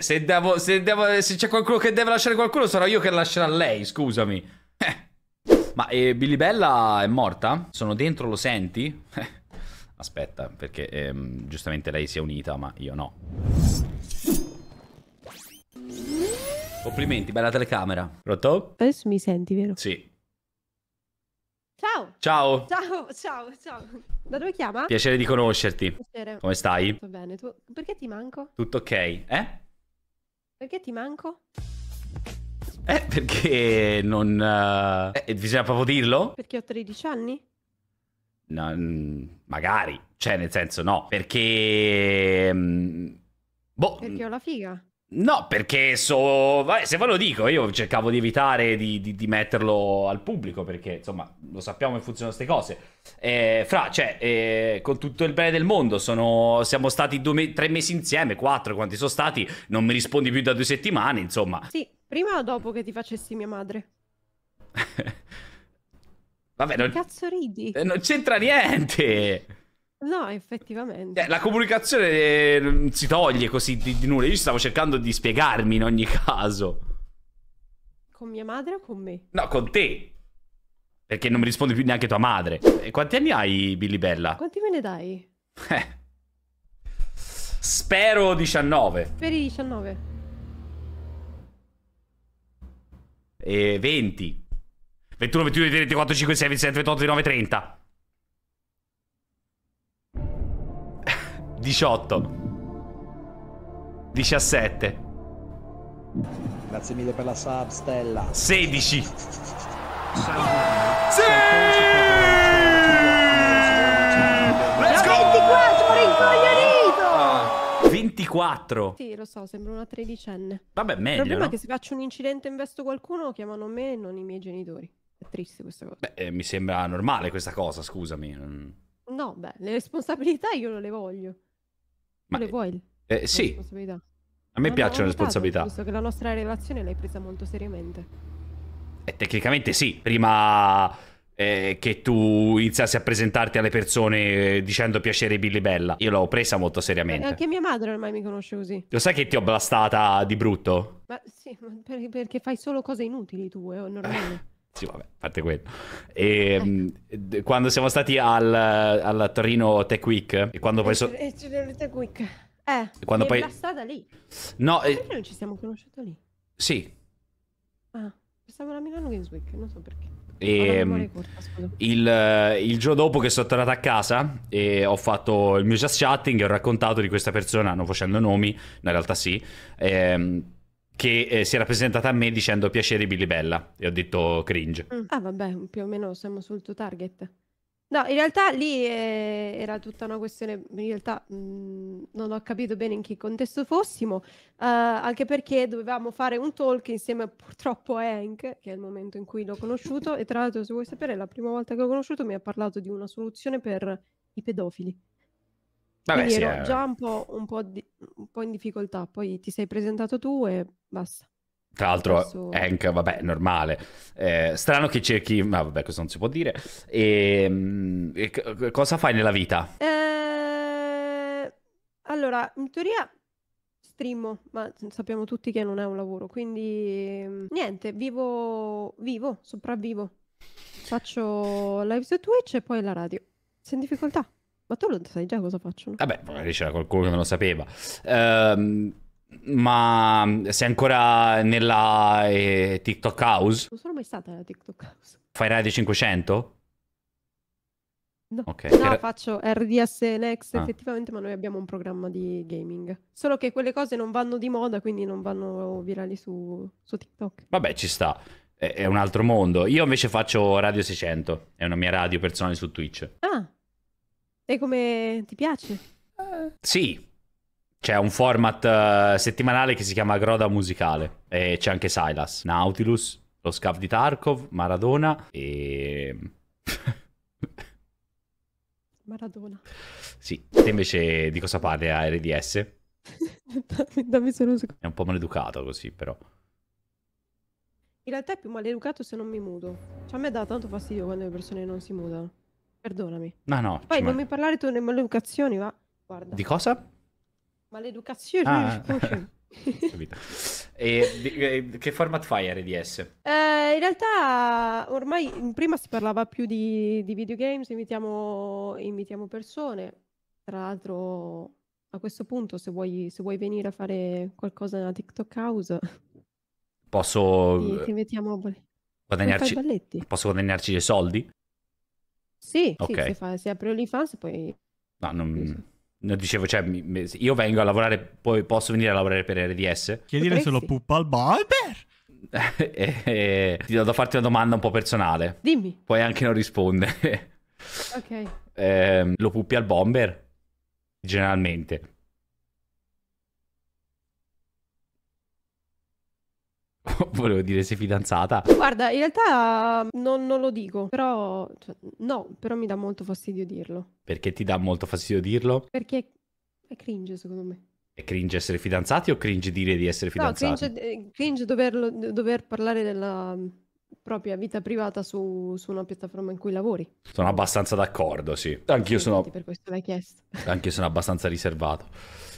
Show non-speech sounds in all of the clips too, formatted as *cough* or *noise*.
se, devo, se, devo, se c'è qualcuno che deve lasciare qualcuno, sarò io che lascerà lei, scusami. Eh. Ma eh, Billy Bella è morta? Sono dentro, lo senti? Eh. Aspetta, perché ehm, giustamente lei si è unita, ma io no. Complimenti, bella telecamera. Pronto? Adesso mi senti, vero? Sì. Ciao. Ciao. Ciao, ciao, ciao. Da dove chiama? Piacere di conoscerti. Piacere. Come stai? Va bene, tu... perché ti manco? Tutto ok, eh? Perché ti manco? Eh, perché non... eh, eh, bisogna proprio dirlo? Perché ho 13 anni? No, mm, magari, cioè nel senso no, perché... Mm, boh. Perché mm. ho la figa. No, perché so... Vabbè, se ve lo dico, io cercavo di evitare di, di, di metterlo al pubblico, perché, insomma, lo sappiamo che funzionano queste cose. Eh, fra, cioè, eh, con tutto il bene del mondo, sono... siamo stati me... tre mesi insieme, quattro, quanti sono stati, non mi rispondi più da due settimane, insomma. Sì, prima o dopo che ti facessi mia madre? *laughs* Vabbè, non... Che cazzo ridi? Eh, non c'entra niente! No, cioè, effettivamente. Eh, la comunicazione eh, non si toglie così di, di nulla. Io stavo cercando di spiegarmi in ogni *laughs* caso. Con mia madre o con me? No, con te. Perché non mi risponde più neanche tua madre. E eh, quanti anni hai, Billy Bella? Quanti me ne dai? Eh. Spero 19. Speri 19. E 20. 21, 22, 23, 24, 5, 6, 27, 28, 29, 30. 18. 17. Grazie mille per la sub, Stella. 16. Sì! Let's go! 24, rincoglionito! 24. Sì, lo so, sembra una tredicenne. Vabbè, meglio, Il problema no? è che se faccio un incidente e investo qualcuno, chiamano me e non i miei genitori. È triste questa cosa. Beh, eh, mi sembra normale questa cosa, scusami. No, beh, le responsabilità io non le voglio. Ma le vuoi? Eh, sì. A me piacciono le responsabilità. Visto che la nostra relazione l'hai presa molto seriamente. Eh, tecnicamente sì, prima... Eh, che tu iniziassi a presentarti alle persone eh, dicendo piacere Billy Bella. Io l'ho presa molto seriamente. Anche mia madre ormai mi conosce così. Lo sai che ti ho blastata di brutto? Ma sì, ma perché fai solo cose inutili tu, è eh, normale. *laughs* *laughs* Sì, vabbè, a parte quello. E, ehm, ecco. Quando siamo stati al, alla Torino Tech Week, e quando poi... So- e, e, eh, Tech Week. Eh, quando poi... era stata lì. No, eh, perché eh... non ci siamo conosciuti lì? Sì. Ah, pensavo alla Milano Games Week, non so perché. E, ehm, corta, il, eh, il, giorno dopo che sono tornato a casa e ho fatto il mio just chatting e ho raccontato di questa persona, non facendo nomi, in realtà sì, ehm, che eh, si era presentata a me dicendo piacere Billy Bella e ho detto cringe. Mm. Ah vabbè, più o meno siamo sul tuo target. No, in realtà lì eh, era tutta una questione, in realtà mh, mm, non ho capito bene in che contesto fossimo, uh, anche perché dovevamo fare un talk insieme purtroppo a Hank, che è il momento in cui l'ho conosciuto, e tra l'altro se vuoi sapere, la prima volta che l'ho conosciuto mi ha parlato di una soluzione per i pedofili. Vabbè, sì, ero eh. già un po', un, po di, un po' in difficoltà, poi ti sei presentato tu e basta. Tra l'altro, Adesso... Hank, vabbè, normale. Eh, strano che cerchi, ma vabbè, questo non si può dire. Ehm, e, e cosa fai nella vita? Eh, allora, in teoria streamo, ma sappiamo tutti che non è un lavoro, quindi niente, vivo, vivo, sopravvivo. Faccio live su Twitch e poi la radio, senza difficoltà. Ma tu lo sai già cosa faccio? Vabbè, magari c'era qualcuno che non lo sapeva. Ehm, ma sei ancora nella eh, TikTok House? Non sono mai stata nella TikTok House. Fai Radio 500? No, okay. no Era... faccio RDS Next ah. effettivamente, ma noi abbiamo un programma di gaming. Solo che quelle cose non vanno di moda, quindi non vanno virali su, su TikTok. Vabbè, ci sta. È, è, un altro mondo. Io invece faccio Radio 600, è una mia radio personale su Twitch. Ah. E come ti piace? Sì, c'è un format uh, settimanale che si chiama Groda Musicale e c'è anche Silas, Nautilus, lo Scav di Tarkov, Maradona e... *laughs* Maradona. Sì, te invece di cosa parli a RDS? dammi, *laughs* dammi solo un secondo. È un po' maleducato così però. In realtà è più maleducato se non mi mudo. Cioè a me dà tanto fastidio quando le persone non si mutano. Perdonami. No, no. Poi non mi parlare tu nelle maleducazioni, va. Guarda. Di cosa? Maleducazioni. Ah. *laughs* e, eh, che format fai RDS? Eh, in realtà ormai prima si parlava più di, di videogames, invitiamo, invitiamo persone. Tra l'altro a questo punto se vuoi, se vuoi venire a fare qualcosa nella TikTok House... Posso... Ti, ti a... Guadagnarci... Posso guadagnarci dei soldi? Sì, okay. sì si, fa, si apre OnlyFans e poi... No, non... non dicevo, cioè, io vengo a lavorare, poi posso venire a lavorare per RDS? Chiedere se lo puppa al barber! *laughs* Eh, eh, ti do da farti una domanda un po' personale. Dimmi. Puoi anche non rispondere. ok. *laughs* Eh, lo puppi al bomber? Generalmente. *laughs* Volevo dire sei fidanzata. Guarda, in realtà non, non lo dico, però cioè, no, però mi dà molto fastidio dirlo. Perché ti dà molto fastidio dirlo? Perché è cringe, secondo me. È cringe essere fidanzati o cringe dire di essere fidanzati? No, cringe, eh, cringe doverlo, dover parlare della propria vita privata su, su, una piattaforma in cui lavori. Sono abbastanza d'accordo, sì. Anch'io sì, sono... Per questo l'hai chiesto. *laughs* Anch'io sono abbastanza riservato.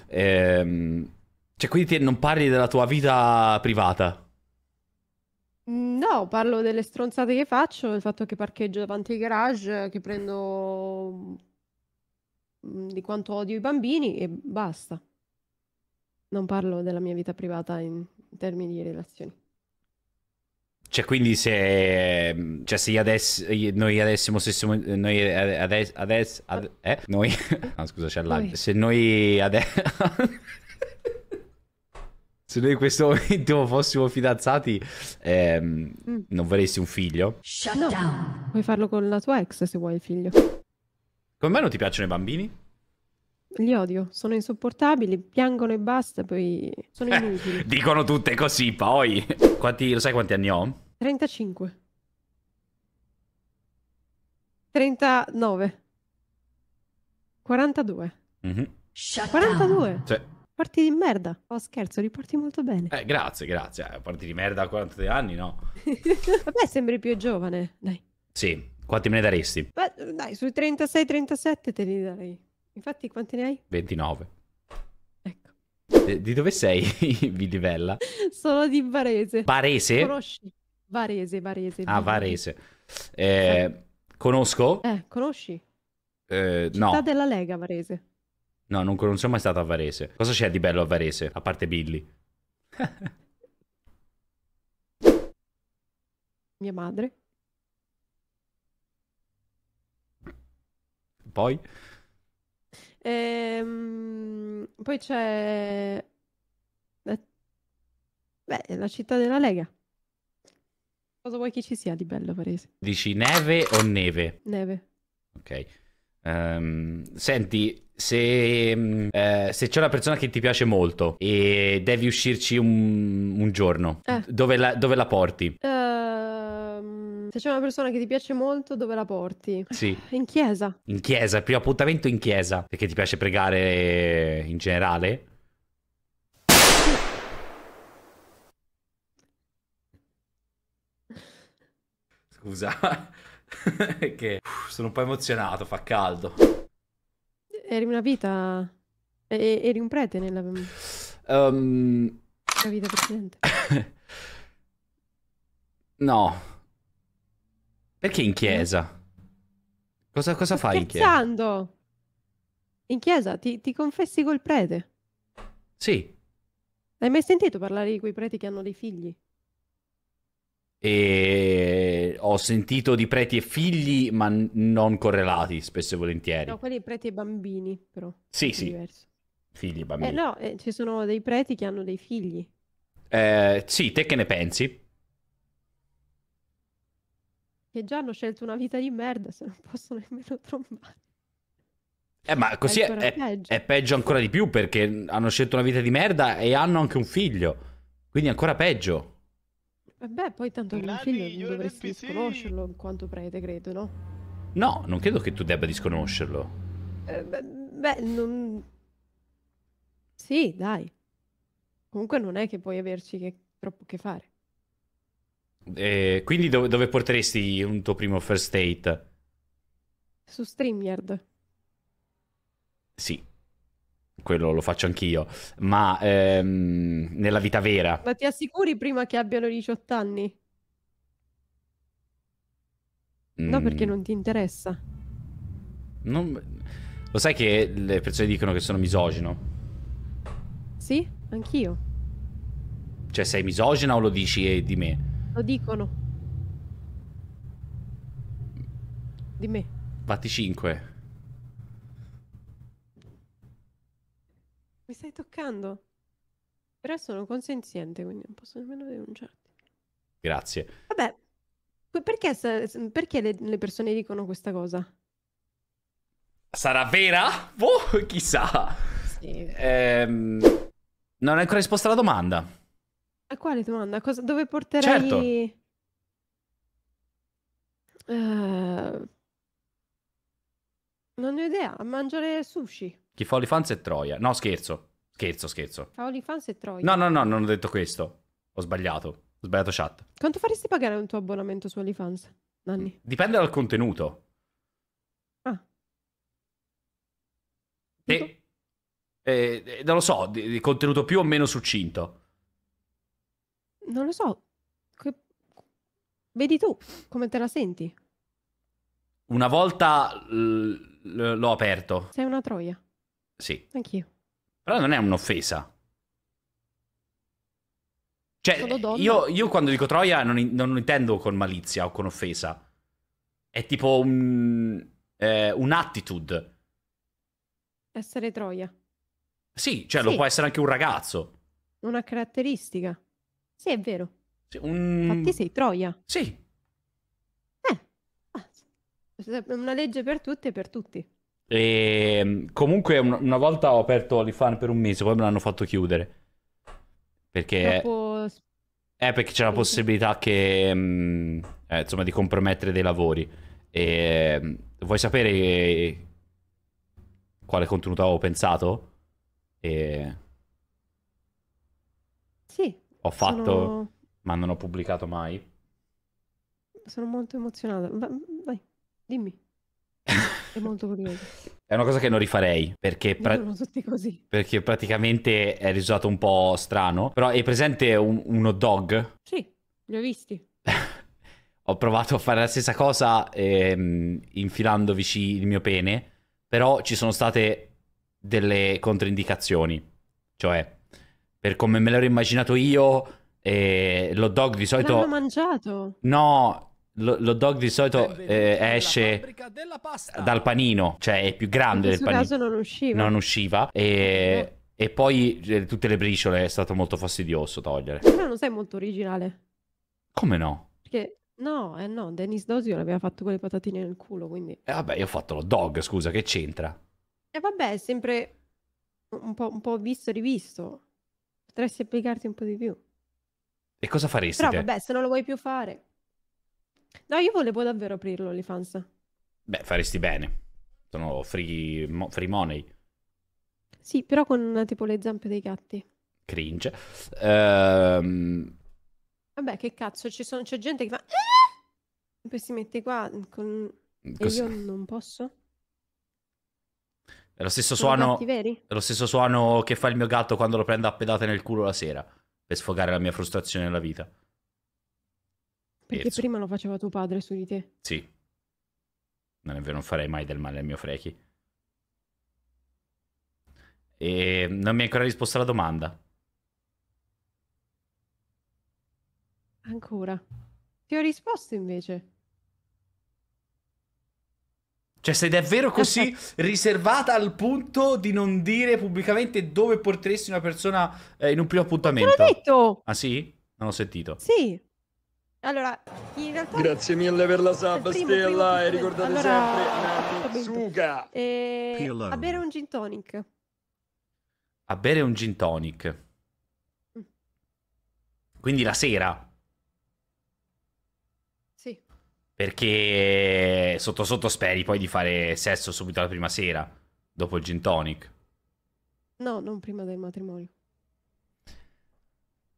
Ehm... Cioè, quindi te non parli della tua vita privata? No, parlo delle stronzate che faccio, il fatto che parcheggio davanti ai garage, che prendo mm, di quanto odio i bambini e basta. Non parlo della mia vita privata in termini di relazioni. Cioè, quindi se, mm, cioè, se adesso, noi adessimo, se noi adesso, adesso, ad, eh? noi, *laughs* no scusa c'è l'altro, se noi adesso... *laughs* se noi in questo *laughs* momento fossimo fidanzati, ehm, mm. non vorresti un figlio? Shut no. down. Puoi farlo con la tua ex se vuoi il figlio. Come mai non ti piacciono i bambini? Li odio, sono insopportabili, piangono e basta, poi sono eh, inutili. *laughs* Dicono tutte così, poi. Quanti, lo sai quanti anni ho? 35. 39. 42. Mm -hmm. 42? Cioè. Parti di merda. Oh, scherzo, riporti molto bene. Eh, grazie, grazie. Eh, parti di merda a 43 anni, no? *laughs* Vabbè, sembri più giovane, dai. Sì, quanti me ne daresti? Ma, dai, sui 36-37 te li darei. Infatti, quanti ne hai? 29. Ecco. Eh, di dove sei, *laughs* Vidivella? *laughs* Sono di Varese. Varese? Conosci? Varese, Varese. Ah, Varese. Eh, conosco? Eh, conosci? Eh, Città no. della Lega, Varese. No, non, non sono mai stato a Varese. Cosa c'è di bello a Varese? A parte Billy. *laughs* Mia madre. Poi? Ehm, poi c'è... Eh, beh, la città della Lega. Cosa vuoi che ci sia di bello a Varese? Dici neve o neve? Neve. Ok. Um, senti, se, mm, eh, se, c'è una persona che ti piace molto e devi uscirci un, un giorno, eh. dove, la, dove, la, porti? Uh, se c'è una persona che ti piace molto, dove la porti? Sì. In chiesa. In chiesa, il primo appuntamento in chiesa, perché ti piace pregare in generale? Scusa, *laughs* che sono un po' emozionato, fa caldo eri una vita... E- eri un prete nella... Um... Mm, ehm, La vita precedente. *laughs* no. Perché in chiesa? Cosa, cosa fai in chiesa? Scherzando! In chiesa ti, ti confessi col prete. Sì. Hai mai sentito parlare di quei preti che hanno dei figli? E ho sentito di preti e figli, ma non correlati spesso e volentieri. No, quelli preti e bambini, però. Sì, sì. Figli e eh, bambini. Eh, no, eh, ci sono dei preti che hanno dei figli. Eh, sì, te che ne pensi? Che già hanno scelto una vita di merda, se non possono nemmeno trombare. Eh, ma così è, è, peggio. è peggio ancora di più perché hanno scelto una vita di merda e hanno anche un figlio. Quindi è ancora peggio. Eh, beh, poi tanto che mio figlio non dovresti NPC. conoscerlo in quanto prete, credo, no? No, non credo che tu debba disconoscerlo. Eh, beh, beh, non... Sì, dai. Comunque non è che puoi averci che... troppo che fare. Eh, quindi dove, dove porteresti un tuo primo first date? Su StreamYard. Sì, quello lo faccio anch'io, ma ehm, nella vita vera. Ma ti assicuri prima che abbiano 18 anni? Mm. No, perché non ti interessa. Non... Lo sai che le persone dicono che sono misogino? Sì, anch'io. Cioè, sei misogina o lo dici eh, di me? Lo dicono. Di me. Vatti 5. Mi stai toccando? Però sono consenziente, quindi non posso nemmeno denunciarti. Grazie. Vabbè, perché, perché le, le persone dicono questa cosa? Sarà vera? Boh, chissà. Sì. Ehm, non hai ancora risposto alla domanda. A quale domanda? Cosa, dove porterai... Certo. Uh, non ho idea, mangiare sushi. Chi fa OnlyFans è Troia. No, scherzo. Scherzo, scherzo. Fa OnlyFans è Troia. No, no, no, non ho detto questo. Ho sbagliato. Ho sbagliato chat. Quanto faresti pagare un tuo abbonamento su OnlyFans, Nanni? Dipende dal contenuto. Ah. E... Eh, non lo so, di, di, contenuto più o meno succinto. Non lo so. Que... Vedi tu come te la senti. Una volta l- l- l'ho aperto. Sei una troia. Sì. Anch'io. Però non è un'offesa. Cioè, io, io, quando dico Troia non, non, intendo con malizia o con offesa. È tipo un, eh, un'attitude. Essere Troia. Sì, cioè sì. lo può essere anche un ragazzo. Una caratteristica. Sì, è vero. Sì, un... Infatti sei Troia. Sì. Eh. Ah, una legge per tutte e per tutti. E ehm, comunque una volta ho aperto Olifan per un mese, poi me l'hanno fatto chiudere. Perché... Dopo... Eh, perché c'è la possibilità che... Mh, mm, eh, insomma, di compromettere dei lavori. E ehm, mh, vuoi sapere che... quale contenuto avevo pensato? E... Sì. Ho fatto, sono... ma non ho pubblicato mai. Sono molto emozionato. Vai, dimmi. *laughs* È molto curioso. È una cosa che non rifarei perché, pra- perché praticamente è risultato un po' strano. Però è presente un, un hot dog? Sì, li ho visti. *laughs* ho provato a fare la stessa cosa ehm, infilandovici il mio pene, però ci sono state delle controindicazioni. Cioè, per come me l'ero immaginato io, eh, l'hot dog di solito... L'hanno mangiato? No, l'hot dog di solito eh, esce dal panino, cioè è più grande del panino. In questo caso non usciva. Non usciva e... No. e poi eh, tutte le briciole è stato molto fastidioso togliere. Però non sei molto originale. Come no? Perché no, eh no, Dennis Dosio l'aveva fatto con le patatine nel culo, quindi... Eh vabbè, io ho fatto l'hot dog, scusa, che c'entra? E vabbè, è sempre un po', un po visto e rivisto. Potresti applicarti un po' di più. E cosa faresti Però te? vabbè, se non lo vuoi più fare... No, io volevo davvero aprirlo OnlyFans. Beh, faresti bene. Sono free, mo- free money. Sì, però con tipo le zampe dei gatti. Cringe. Ehm... Vabbè, che cazzo, ci sono, c'è gente che fa... Eh! poi si mette qua con... Cos- e io non posso? È lo stesso suono... È lo stesso suono che fa il mio gatto quando lo prendo a pedate nel culo la sera. Per sfogare la mia frustrazione nella vita. Perché Terzo. prima lo faceva tuo padre su di te? Sì. Non è vero, non farei mai del male al mio Frechi. E non mi hai ancora risposto alla domanda. Ancora. Ti ho risposto invece. Cioè, sei davvero così *laughs* riservata al punto di non dire pubblicamente dove porteresti una persona eh, in un primo appuntamento? Te l'ho detto! Ah sì? Non ho sentito. Sì. Allora, in realtà... Grazie mille per la sub, primo, Stella, primo, e ricordate allora... sempre, Suga! Eh, a bere un gin tonic. A bere un gin tonic. Mm. Quindi la sera. Sì. Perché sotto sotto speri poi di fare sesso subito la prima sera, dopo il gin tonic. No, non prima del matrimonio.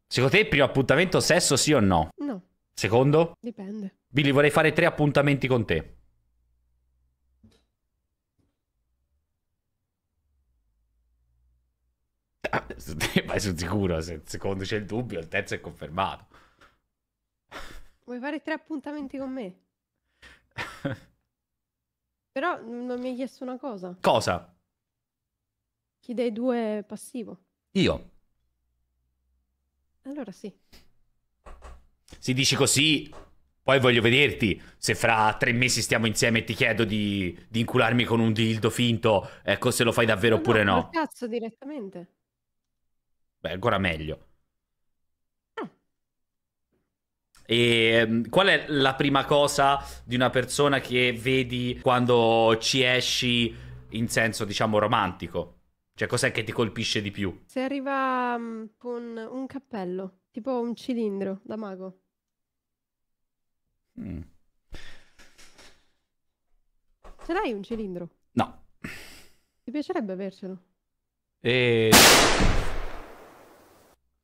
Secondo te il primo appuntamento sesso sì o no? No. Secondo? Dipende. Billy, vorrei fare tre appuntamenti con te. Ah, *laughs* vai sul sicuro, se il secondo c'è il dubbio, il terzo è confermato. Vuoi fare tre appuntamenti con me? *laughs* Però non mi hai chiesto una cosa. Cosa? Chi dei due è passivo? Io. Allora sì. Si dici così, poi voglio vederti se fra tre mesi stiamo insieme e ti chiedo di, di incularmi con un dildo finto, ecco se lo fai davvero no, oppure no. no. cazzo direttamente. Beh, ancora meglio. Ah. E ehm, qual è la prima cosa di una persona che vedi quando ci esci in senso, diciamo, romantico? Cioè, cos'è che ti colpisce di più? Se arriva mm, con un cappello. Tipo un cilindro da mago. Mm. Ce l'hai un cilindro? No. Ti piacerebbe avercelo? E...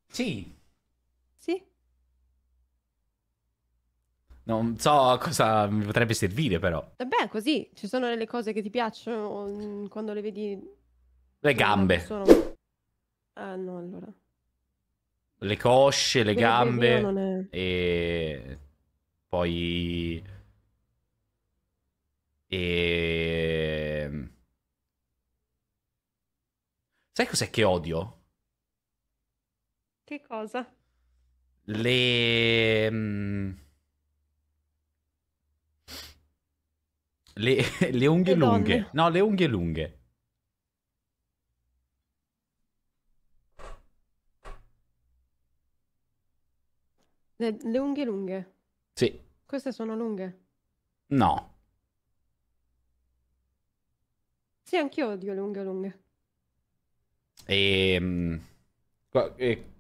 Sì. Sì? Non so cosa mi potrebbe servire, però. Vabbè, così ci sono delle cose che ti piacciono mm, quando le vedi. Le gambe. Sono... Ah, no, allora le cosce, le gambe e poi e Sai cos'è che odio? Che cosa? Le mm, le, *laughs* le unghie le lunghe. No, le unghie lunghe. Le, le unghie lunghe? Sì. Queste sono lunghe? No. Sì, anch'io odio le unghie lunghe. E, ehm, e, eh,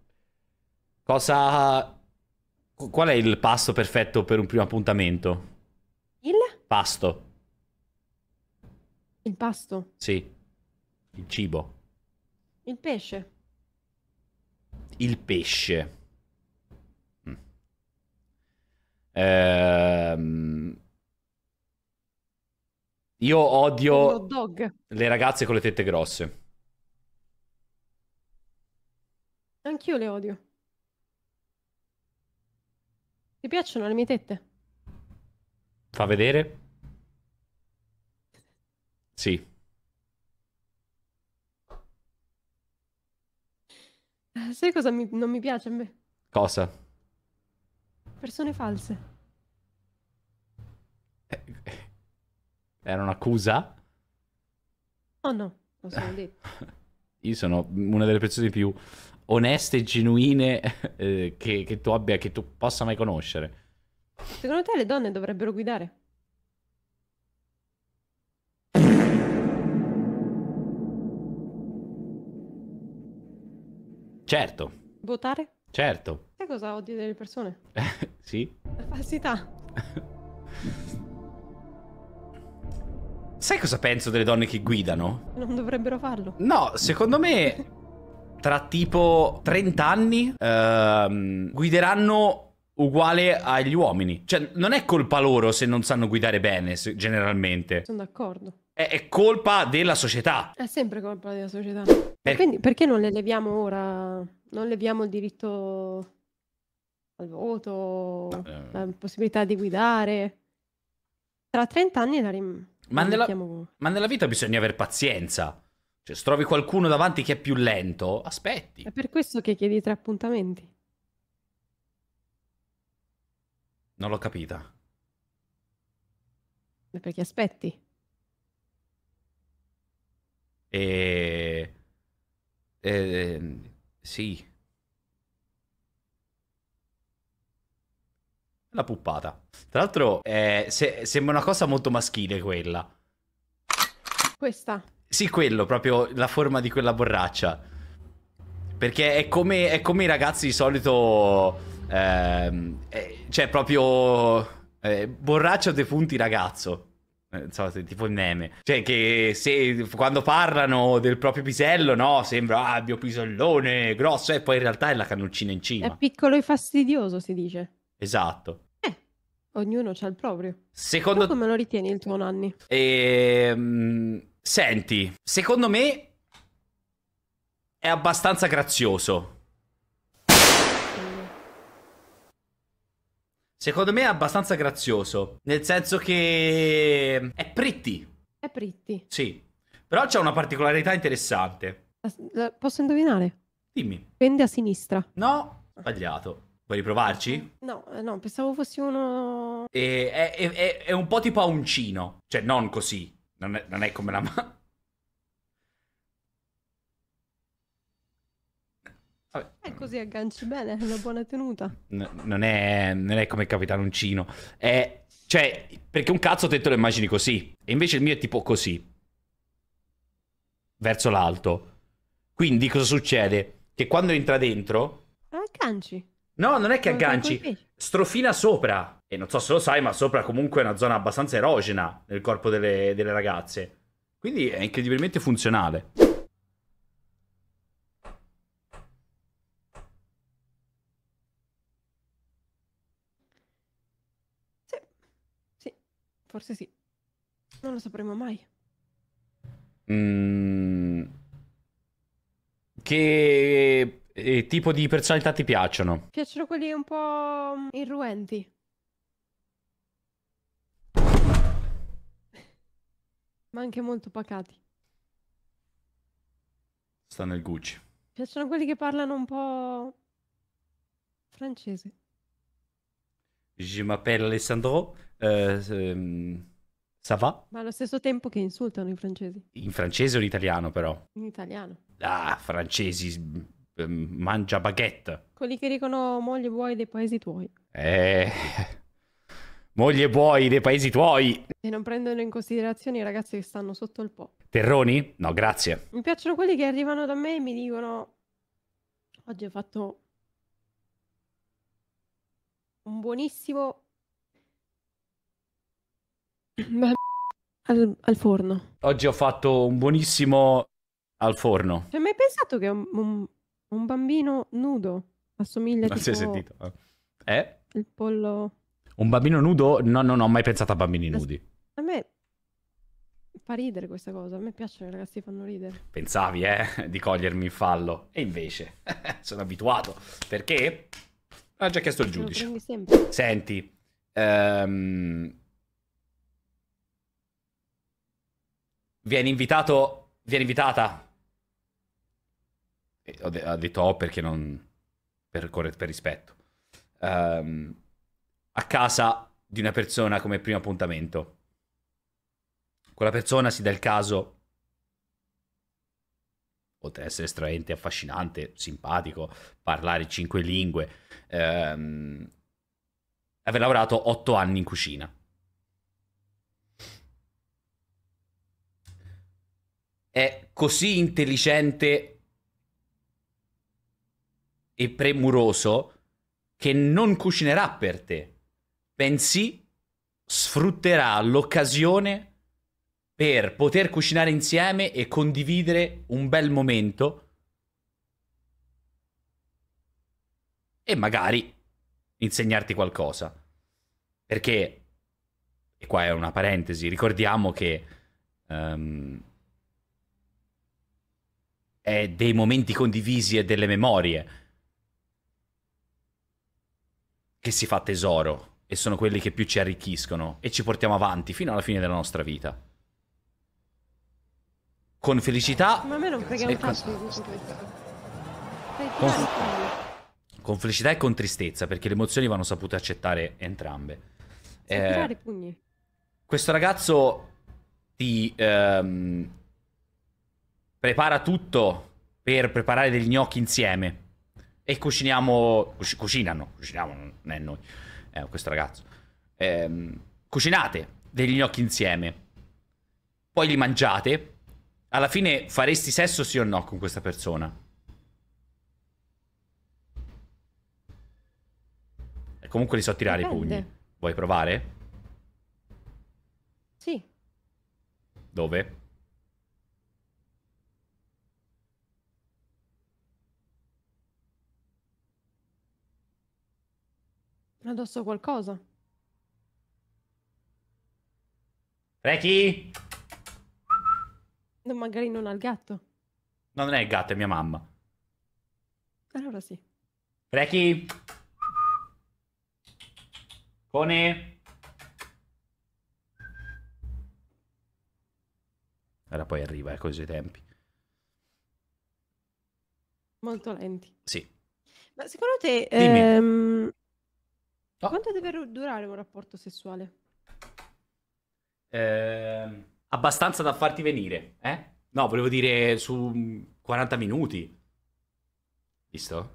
cosa... Qual è il pasto perfetto per un primo appuntamento? Il? Pasto. Il pasto? Sì. Il cibo. Il pesce. Il pesce. Ehm... Io odio le ragazze con le tette grosse. Anch'io le odio. Ti piacciono le mie tette? Fa vedere? Sì. Eh, sai cosa mi... non mi piace a me? Cosa? Persone false. Eh, era un'accusa? Oh no, non sono detto. *laughs* Io sono una delle persone più oneste e genuine *laughs* eh, che, che, tu abbia, che tu possa mai conoscere. Secondo te le donne dovrebbero guidare? Certo. Votare? Certo. Sai cosa odio delle persone? *laughs* sì. La falsità. *laughs* Sai cosa penso delle donne che guidano? Non dovrebbero farlo. No, secondo me tra tipo 30 anni ehm, guideranno uguale agli uomini. Cioè, non è colpa loro se non sanno guidare bene, se, generalmente. Sono d'accordo. È, è, colpa della società. È sempre colpa della società. Per... Eh. Quindi perché non le leviamo ora? Non leviamo il diritto al voto, eh. la possibilità di guidare. Tra 30 anni la rim... Ma nella... ma nella vita bisogna avere pazienza. Cioè, se trovi qualcuno davanti che è più lento, aspetti. È per questo che chiedi tre appuntamenti. Non l'ho capita. Ma perché aspetti? E... e... Sì. La puppata. Tra l'altro eh, se... sembra una cosa molto maschile quella. Questa? Sì, quello, proprio la forma di quella borraccia. Perché è come, è come i ragazzi di solito Ehm, eh, cioè, proprio eh, borraccia dei punti ragazzo. Insomma, eh, tipo il meme. Cioè, che se, quando parlano del proprio pisello, no, sembra ah, il mio pisellone grosso, e poi in realtà è la cannuccina in cima. È piccolo e fastidioso, si dice. Esatto. Eh, Ognuno c'ha il proprio. Secondo te come lo ritieni il tuo nanni? Ehm, senti, secondo me è abbastanza grazioso. Secondo me è abbastanza grazioso, nel senso che è pretty. È pretty. Sì, però c'è una particolarità interessante. Posso indovinare? Dimmi. Pende a sinistra. No, sbagliato. Vuoi riprovarci? No, eh, no, pensavo fosse uno... E, è, è, è, un po' tipo a uncino, cioè non così, non è, non è come la mano. E eh, così agganci bene, è una buona tenuta. No, non, è, non, è, come il capitano uncino. È, cioè, perché un cazzo te, te lo immagini così. E invece il mio è tipo così. Verso l'alto. Quindi cosa succede? Che quando entra dentro... Agganci. No, non è che non agganci. Strofina sopra. E non so se lo sai, ma sopra comunque è una zona abbastanza erogena nel corpo delle, delle ragazze. Quindi è incredibilmente funzionale. Forse sì. Non lo sapremo mai. Mm. Che eh, tipo di personalità ti piacciono? Piacciono quelli un po' mm, irruenti. Ma anche molto pacati. Sta nel Gucci. Piacciono quelli che parlano un po' francese. Je m'appelle Alessandro, eh, ehm, ça va? Ma allo stesso tempo che insultano i francesi. In francese o in italiano però? In italiano. Ah, francesi, ehm, mangia baguette. Quelli che dicono moglie buoi dei paesi tuoi. Eh... Moglie buoi dei paesi tuoi. E non prendono in considerazione i ragazzi che stanno sotto il po'. Terroni? No, grazie. Mi piacciono quelli che arrivano da me e mi dicono... Oggi ho fatto un buonissimo Beh, al, al, forno. Oggi ho fatto un buonissimo al forno. Hai mai pensato che un, un, un bambino nudo assomiglia a... Non si è sentito. Eh? Il pollo... Un bambino nudo? No, non ho mai pensato a bambini nudi. A me fa ridere questa cosa. A me piacciono i ragazzi fanno ridere. Pensavi, eh, *laughs* di cogliermi in fallo. E invece, *laughs* sono abituato. Perché? Ha già chiesto il giudice. Senti, ehm, viene invitato, viene invitata. E ho, de- ho detto oh perché non, per, per rispetto. Um, a casa di una persona come primo appuntamento. Quella persona si dà il caso oltre ad essere estraente, affascinante, simpatico, parlare cinque lingue, ehm, aver lavorato otto anni in cucina. è così intelligente e premuroso che non cucinerà per te, bensì sfrutterà l'occasione per poter cucinare insieme e condividere un bel momento e magari insegnarti qualcosa. Perché, e qua è una parentesi, ricordiamo che um, è dei momenti condivisi e delle memorie che si fa tesoro e sono quelli che più ci arricchiscono e ci portiamo avanti fino alla fine della nostra vita. Con felicità... Ma a me non frega un cazzo di questo. Con... con felicità e con tristezza, perché le emozioni vanno sapute accettare entrambe. Eh, questo ragazzo ti... Ehm prepara tutto per preparare degli gnocchi insieme e cuciniamo, cuc- cucinano, cuciniamo, non è noi, è questo ragazzo, ehm, cucinate degli gnocchi insieme, poi li mangiate, alla fine faresti sesso sì o no con questa persona? E comunque li so tirare Dipende. i pugni. Vuoi provare? Sì. Dove? Addosso qualcosa. Reki! No, magari non al gatto. No, non è il gatto, è mia mamma. Allora sì. Reki! Cone! Ora poi arriva, ecco eh, i suoi tempi. Molto lenti. Sì. Ma secondo te... Dimmi. Ehm No. Ah. Quanto deve durare un rapporto sessuale? Eh, abbastanza da farti venire, eh? No, volevo dire su 40 mm, minuti. Visto?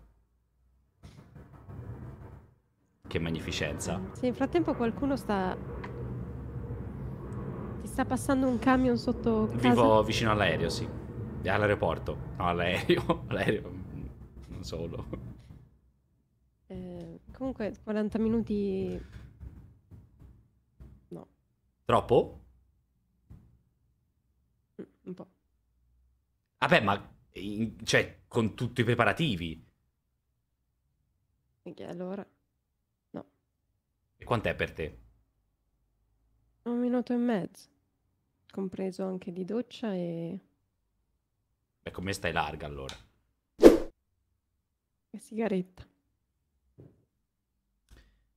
Che magnificenza. Sì, nel frattempo qualcuno sta... Ti sta passando un camion sotto casa. Vivo vicino all'aereo, sì. All'aeroporto. No, all'aereo. *laughs* all'aereo. Mm, non solo. Comunque 40 minuti... No. Troppo? Mm, un po'. Vabbè, ma... In, cioè, con tutti i preparativi. E allora? No. E quant'è per te? Un minuto e mezzo. Compreso anche di doccia e... Beh, come stai larga allora? La sigaretta.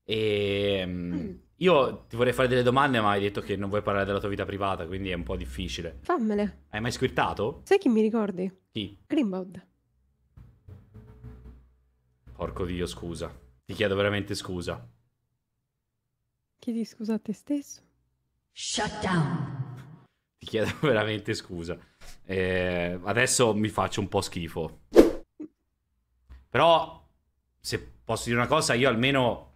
E ehm, mm. io ti vorrei fare delle domande, ma hai detto che non vuoi parlare della tua vita privata, quindi è un po' difficile. Fammele. Hai mai squirtato? Sai chi mi ricordi? Chi? Greenbaud. Porco Dio, scusa. Ti chiedo veramente scusa. Chiedi scusa a te stesso. Shut down. Ti chiedo *laughs* veramente scusa. Eh, adesso mi faccio un po' schifo. Però, se posso dire una cosa, io almeno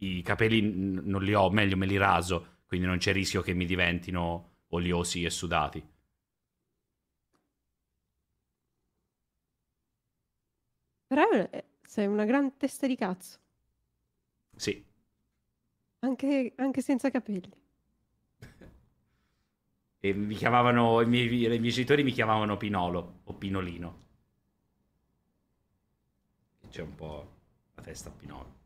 i capelli non li ho, meglio me li raso, quindi non c'è rischio che mi diventino oliosi e sudati. Però eh, sei una gran testa di cazzo. Sì. Anche, anche senza capelli. *laughs* e mi chiamavano, i miei, i miei genitori mi chiamavano Pinolo o Pinolino. C'è un po' la testa a Pinolo.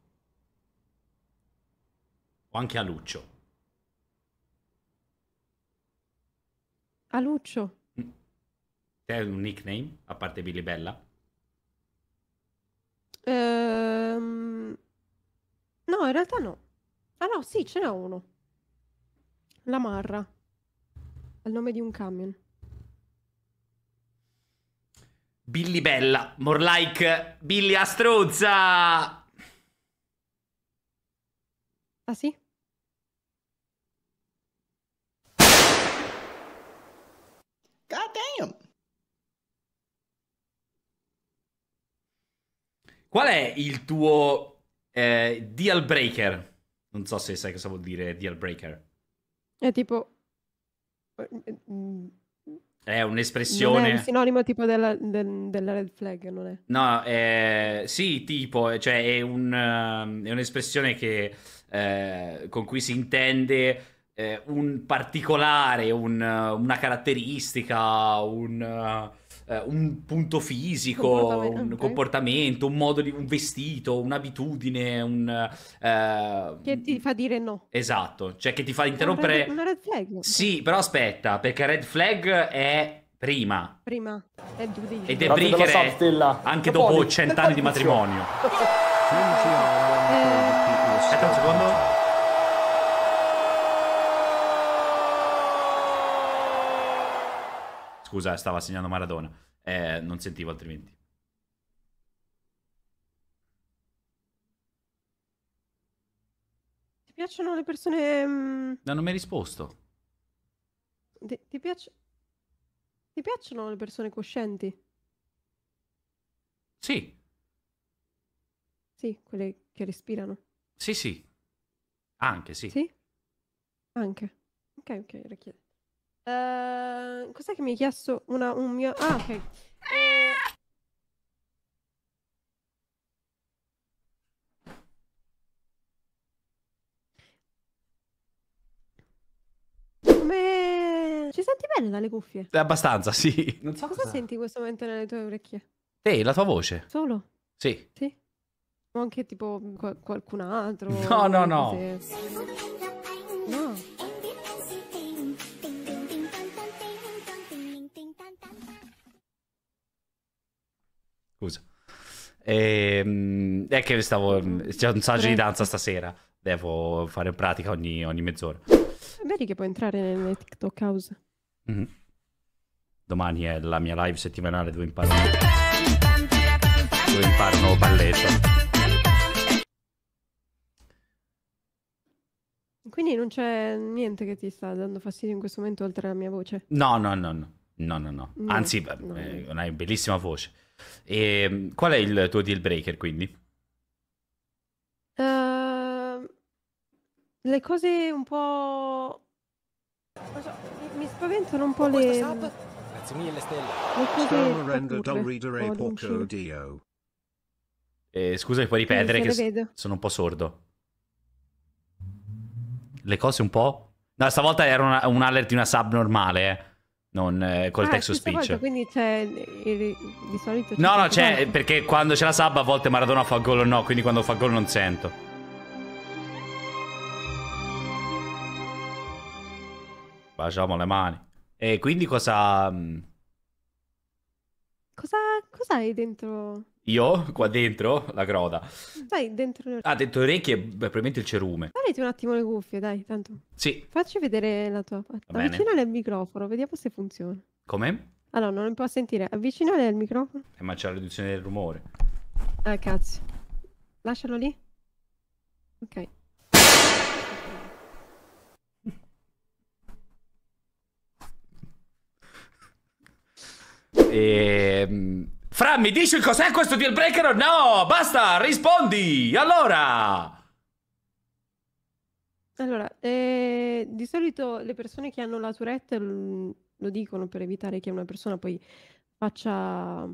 O anche a Luccio. A Luccio? Mm. Te hai un nickname, a parte Billy Bella? Ehm... No, in realtà no. Ah no, sì, ce n'è uno. La Marra. Al nome di un camion. Billy Bella, more like Billy Astruzza. Ah sì? Goddamn. Qual è il tuo eh, deal breaker? Non so se sai cosa vuol dire deal breaker. È tipo... È un'espressione... È un sinonimo tipo della, del, della, red flag, non è? No, eh, sì, tipo, cioè è, un, ehm, è un'espressione che, eh, con cui si intende eh, un particolare, un, una caratteristica, un, eh, un punto fisico, comportamento, un comportamento, un modo di un vestito, un'abitudine, un eh, che ti fa dire no. Esatto, cioè che ti fa interrompere una red, flag. Sì, però aspetta, perché red flag è prima. Prima è Dudy. Ed è breaker anche dopo cent'anni di matrimonio. Eh... Aspetta un secondo. scusa, stava segnando Maradona. Eh, non sentivo altrimenti. Ti piacciono le persone... No, mm, non mi hai risposto. Ti, ti piace- ti piacciono le persone coscienti? Sì, Sì, quelle che respirano. sì, sì. Anche sì. Sì? Anche. Ok, ok, era chiaro. Uh, cos'è che mi hai chiesto? Una, un mio... Ah, ok. Eh... Come... Ci senti bene dalle cuffie? Eh, Abbastanza, sì. Non so cosa, cosa senti in questo momento nelle tue orecchie. Ehi, la tua voce. Solo? Sì. Sì. O anche tipo qual qualcun altro. No, no, no. Cose... No. E, ehm, è che stavo. C'è un saggio di danza stasera. Devo fare pratica ogni, ogni mezz'ora. Eh, vedi che puoi entrare nelle TikTok house. Mm -hmm. Domani è la mia live settimanale dove imparo. Dove imparano balletto. Quindi non c'è niente che ti sta dando fastidio in questo momento oltre alla mia voce? No, no, no, no, no, no, no. Anzi, no. Eh, hai bellissima voce. E ehm, qual è il tuo deal breaker quindi? Uh, le cose un po'... Mi spaventano un po' le... Grazie mille stelle. Cioè. Eh, scusa, puoi ripetere eh, che sono un po' sordo. Le cose un po'... No, stavolta era una, un alert di una sub normale, eh non, eh, col ah, text speech. Volta, quindi c'è di solito. C'è no, no, c'è perché quando c'è la sub a volte Maradona fa gol o no, quindi quando fa gol non sento. Facciamo le mani. E quindi cosa. Mm, Cosa, cosa hai dentro? Io? Qua dentro? La groda. Dai, dentro le ah, orecchie. Ah, dentro le orecchie è probabilmente il cerume. Guardati un attimo le cuffie, dai, tanto. Sì. Facci vedere la tua parte. Avvicinale al microfono, vediamo se funziona. Come? Allora, non mi può sentire. Avvicinale al microfono. Eh, ma c'è la riduzione del rumore. Ah, cazzo. Lascialo lì. Ok. E... Ehm, Fra, mi dici cos'è questo deal breaker? No, basta, rispondi! Allora... Allora, eh, di solito le persone che hanno la Tourette mm, lo dicono per evitare che una persona poi faccia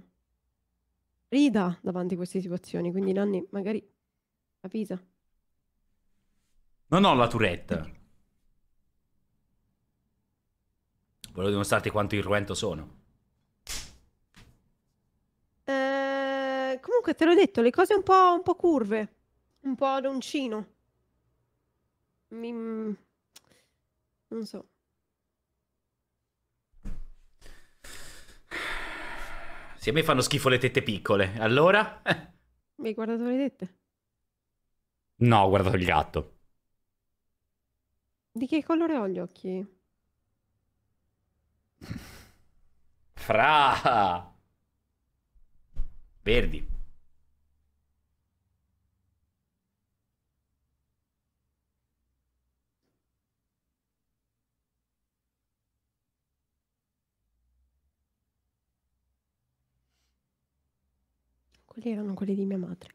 rida davanti a queste situazioni, quindi Nanni magari avvisa. Non ho la Tourette. Volevo dimostrarti quanto irruento sono. comunque te l'ho detto, le cose un po', un po curve, un po' ad uncino. Mi... Non so. Sì, a me fanno schifo le tette piccole. Allora? Mi hai guardato le tette? No, ho guardato il gatto. Di che colore ho gli occhi? Fra! Verdi. Quelli erano quelli di mia madre.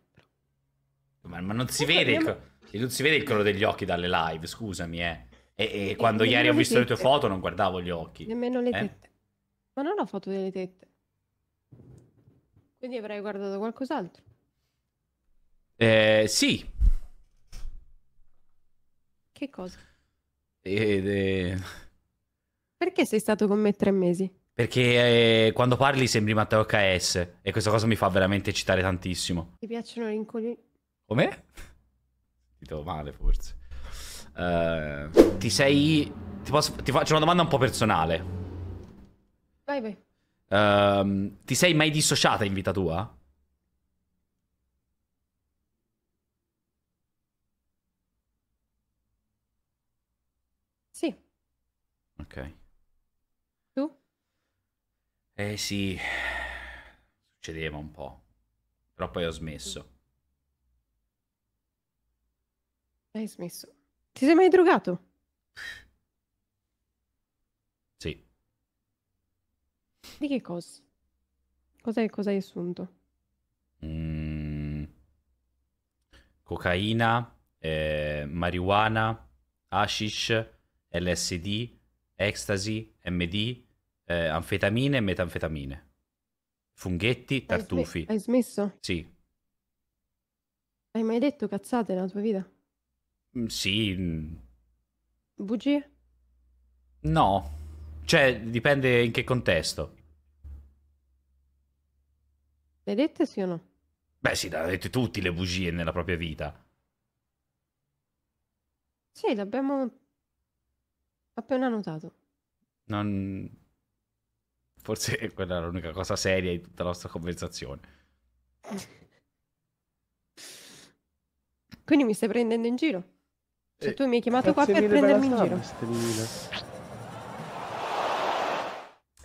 Ma, ma non, si vede il, non si vede il colore degli occhi dalle live, scusami, eh. E, e, eh, quando ieri ho visto le, le tue foto non guardavo gli occhi. Nemmeno le eh? tette. Ma non ho foto delle tette. Quindi avrei guardato qualcos'altro. Eh, sì. Che cosa? E, eh, Perché sei stato con me tre mesi? Perché eh, quando parli sembri Matteo KS e questa cosa mi fa veramente eccitare tantissimo. Ti piacciono i rincoglioniti? Come? Ti trovo male forse. Uh, ti sei... Ti, posso... ti, faccio una domanda un po' personale. Vai, vai. Uh, ti sei mai dissociata in vita tua? Sì. Ok. Eh sì, succedeva un po', però poi ho smesso. Hai smesso? Ti sei mai drogato? Sì. Di che cosa? Cos'è, cosa hai assunto? Mm, cocaina, eh, marijuana, hashish, LSD, ecstasy, MD, eh, anfetamine e metanfetamine, funghetti, tartufi. Hai, sm- hai smesso? Sì. Hai mai detto cazzate nella tua vita? Mm, Sì, mm. Bugie? no. Cioè, dipende in che contesto. Le dette sì o no? Beh, sì, avete tutti le bugie nella propria vita. Sì, l'abbiamo appena notato. Non... Forse *laughs* quella era l'unica cosa seria di tutta la nostra conversazione. Quindi mi stai prendendo in giro? Cioè eh, tu mi hai chiamato qua per prendermi per in star, giro. Mille.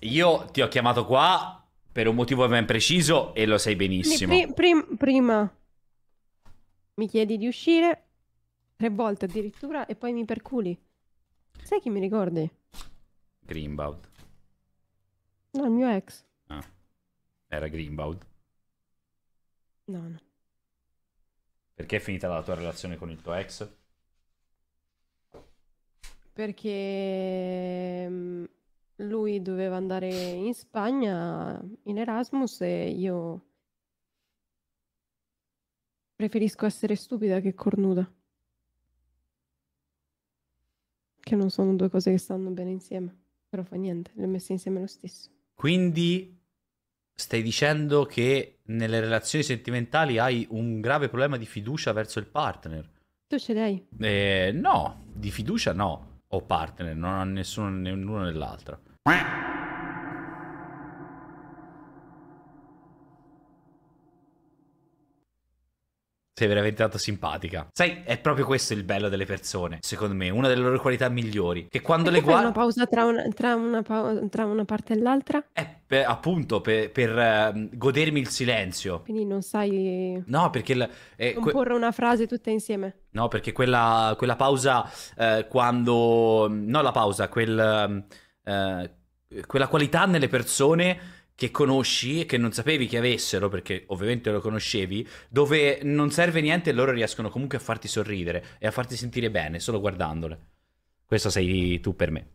Io ti ho chiamato qua per un motivo ben preciso e lo sai benissimo. Pri prim prima mi chiedi di uscire tre volte addirittura e poi mi perculi. Sai chi mi ricordi? Greenbaud. No, il mio ex. Ah. Era Greenbaud? No, no. Perché è finita la tua relazione con il tuo ex? Perché mm, lui doveva andare in Spagna in Erasmus e io preferisco essere stupida che cornuda. Che non sono due cose che stanno bene insieme, però fa niente, le ho messe insieme lo stesso. Quindi stai dicendo che nelle relazioni sentimentali hai un grave problema di fiducia verso il partner. Tu ce l'hai? Eh, no, di fiducia no. O partner, non ho nessuno né l'uno né l'altra. Sei veramente tanto simpatica. Sai, è proprio questo il bello delle persone, secondo me, una delle loro qualità migliori. Che quando e le guardi... una pausa tra una, tra, una pa- tra una, parte e l'altra? È eh, per, appunto, per, per ehm, uh, godermi il silenzio. Quindi non sai... No, perché... Il, eh, comporre que... una frase tutta insieme. No, perché quella, quella pausa eh, quando... No, la pausa, quel, ehm, eh, quella qualità nelle persone che conosci e che non sapevi che avessero, perché ovviamente lo conoscevi, dove non serve niente e loro riescono comunque a farti sorridere e a farti sentire bene solo guardandole. Questo sei tu per me.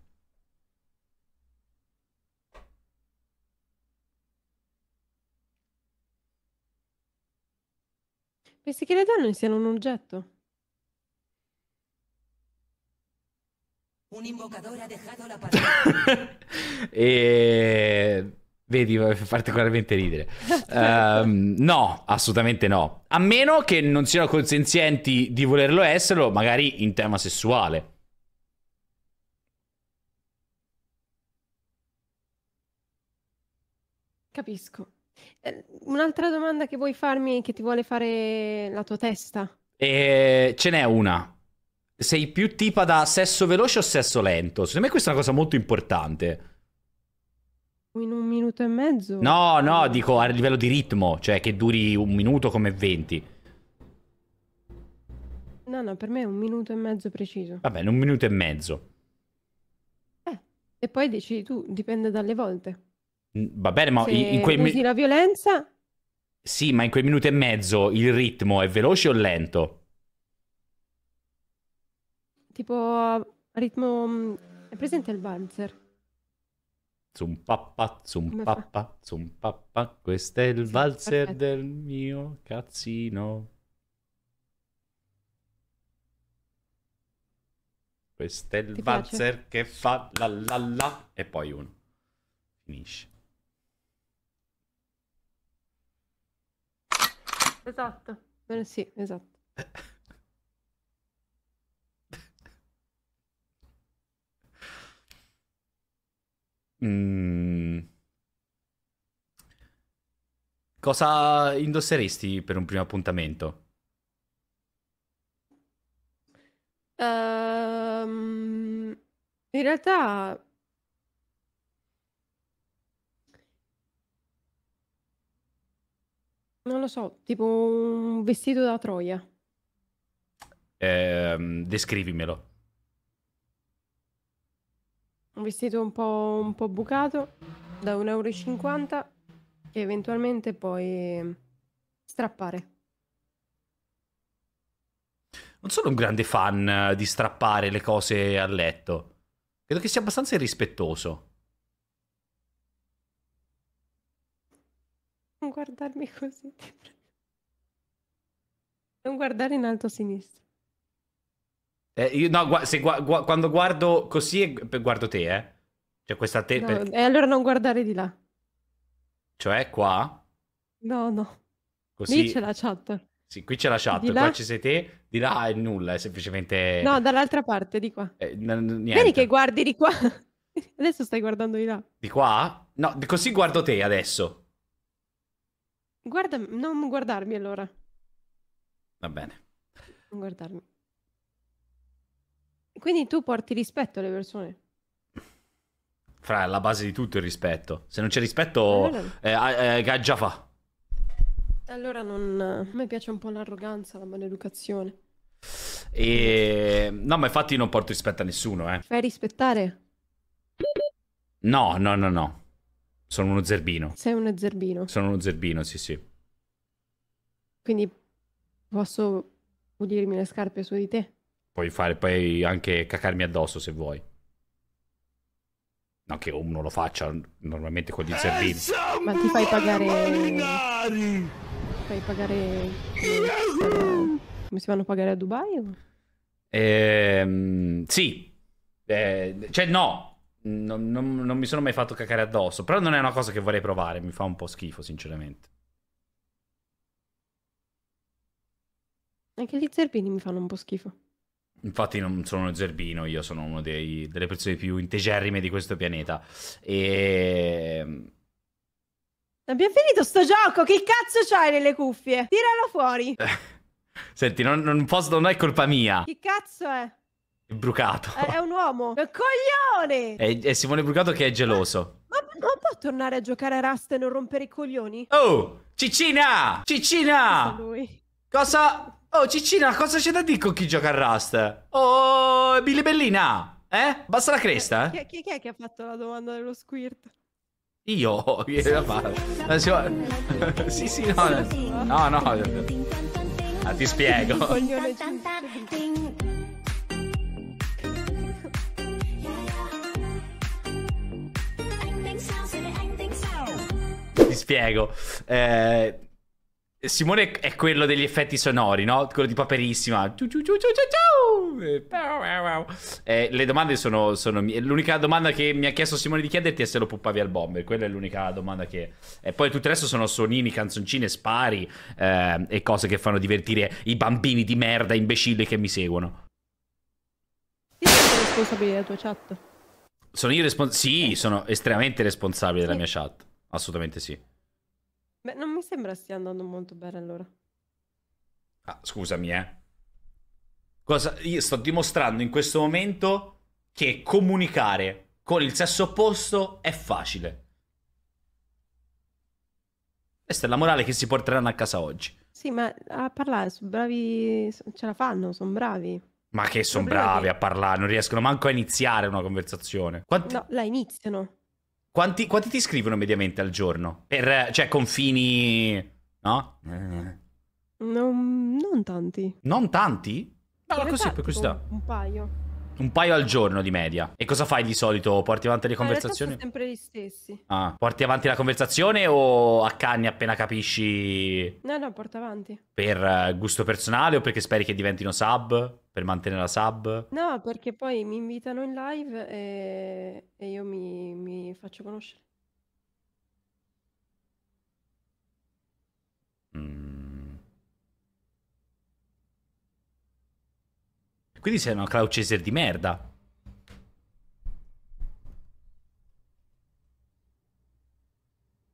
Pensi che le donne siano un oggetto? Un invocatore ha dejato la *laughs* parola. e... Vedi, fa particolarmente ridere. uh, no, assolutamente no. A meno che non siano consenzienti di volerlo esserlo, magari in tema sessuale. Capisco. Ehm, un'altra domanda che vuoi farmi, che ti vuole fare la tua testa? Eh, ce n'è una. Sei più tipa da sesso veloce o sesso lento? Secondo me questa è una cosa molto importante. In un minuto e mezzo? No, no, dico a livello di ritmo, cioè che duri un minuto come 20. No, no, per me è un minuto e mezzo preciso. Va bene, un minuto e mezzo. Eh, e poi decidi tu, dipende dalle volte. Mm, va bene, ma Se in quei minuti... la violenza... Sì, ma in quei minuti e mezzo il ritmo è veloce o lento? Tipo ritmo... Mm, è presente il valzer? Zumpappa, zumpappa, zumpappa, questo è il valzer Perfetto. del mio cazzino. Questo è il Ti piace? valzer che fa la la la e poi uno. Finisce. Esatto. Eh, sì, esatto. *laughs* Mm. Cosa indosseresti per un primo appuntamento? Um, in realtà non lo so, tipo un vestito da Troia. Ehm, descrivimelo un vestito un po', un po bucato da 1,50 euro e eventualmente puoi strappare. Non sono un grande fan di strappare le cose a letto. Credo che sia abbastanza irrispettoso. Non guardarmi così, Non guardare in alto a sinistra. Eh, io, no, gu- se gu- gu- quando guardo così, guardo te, eh. Cioè, questa te. No, per... E allora non guardare di là. Cioè, qua? No, no. Così... Lì c'è la chat. Sì, qui c'è la chat, là... qua ci sei te, di là è nulla, è semplicemente... No, dall'altra parte, di qua. Eh, n- n- Vedi che guardi di qua? *laughs* adesso stai guardando di là. Di qua? No, così guardo te adesso. Guarda, non guardarmi allora. Va bene. Non guardarmi. Quindi tu porti rispetto alle persone. Fra, la base di tutto il rispetto. Se non c'è rispetto, eh, allora... eh, eh, fa. Allora non... a me piace un po' l'arroganza, la maleducazione. E... No, ma infatti io non porto rispetto a nessuno, eh. Fai rispettare? No, no, no, no. Sono uno zerbino. Sei uno zerbino. Sono uno zerbino, sì, sì. Quindi posso pulirmi le scarpe su di te? Puoi fare, puoi anche cacarmi addosso se vuoi. No, che uno lo faccia normalmente con gli zerbini. Ma ti fai pagare... Marinari! Fai pagare... Come si vanno a pagare a Dubai? Ehm, sì. Eh, cioè no, non, non, non, mi sono mai fatto cacare addosso. Però non è una cosa che vorrei provare. Mi fa un po' schifo, sinceramente. Anche gli zerbini mi fanno un po' schifo. Infatti non sono uno zerbino, io sono una delle persone più integerrime di questo pianeta. E... Mm, Abbiamo finito sto gioco, che cazzo c'hai nelle cuffie? Tiralo fuori. *laughs* Senti, non, non, posso, non è colpa mia. Che cazzo è? È Brucato. È, è un uomo. È un coglione! È, è, Simone Brucato che è geloso. Ma, ma non può tornare a giocare a Rust e non rompere i coglioni? Oh, Cicina! Cicina! Cosa? Oh, Ciccina, cosa c'è da dire con chi gioca a Rust? Oh, Billy Bellina! Eh? Basta la cresta? Eh? Chi, chi, chi, è che ha fatto la domanda dello squirt? Io? *laughs* Chi l'ha fatto? *laughs* Sì, sì, no. No, no. Ah, ti spiego. Ti spiego. Eh Simone è quello degli effetti sonori, no? Quello di Paperissima. Eh, le domande sono, sono, L'unica domanda che mi ha chiesto Simone di chiederti è se lo puppavi al bomber. Quella è l'unica domanda che... E poi tutto il resto sono suonini, canzoncine, spari eh, e cose che fanno divertire i bambini di merda imbecilli che mi seguono. Io sono responsabile della tua chat? Sono io responsabile? Sì, sono estremamente responsabile della mia chat. Assolutamente sì. Beh, non mi sembra stia andando molto bene allora. Ah, scusami, eh. Cosa, io sto dimostrando in questo momento che comunicare con il sesso opposto è facile. Questa è la morale che si porteranno a casa oggi. Sì, ma a parlare sono bravi, ce la fanno, sono bravi. Ma che sono bravi a parlare, non riescono manco a iniziare una conversazione. Quanti... No, la iniziano. Quanti, quanti ti scrivono mediamente al giorno? Per, cioè, confini... No? Non, non tanti. Non tanti? Allora, cioè, così, per curiosità. Un paio. Un paio al giorno di media. E cosa fai di solito? Porti avanti le eh, conversazioni? Sono sempre gli stessi. Ah, porti avanti la conversazione o accanni appena capisci? No, no, porta avanti. Per eh, gusto personale o perché speri che diventino sub? Per mantenere la sub? No, perché poi mi invitano in live e, e io mi, mi faccio conoscere. Mm. Quindi sei una Cloud Chaser di merda.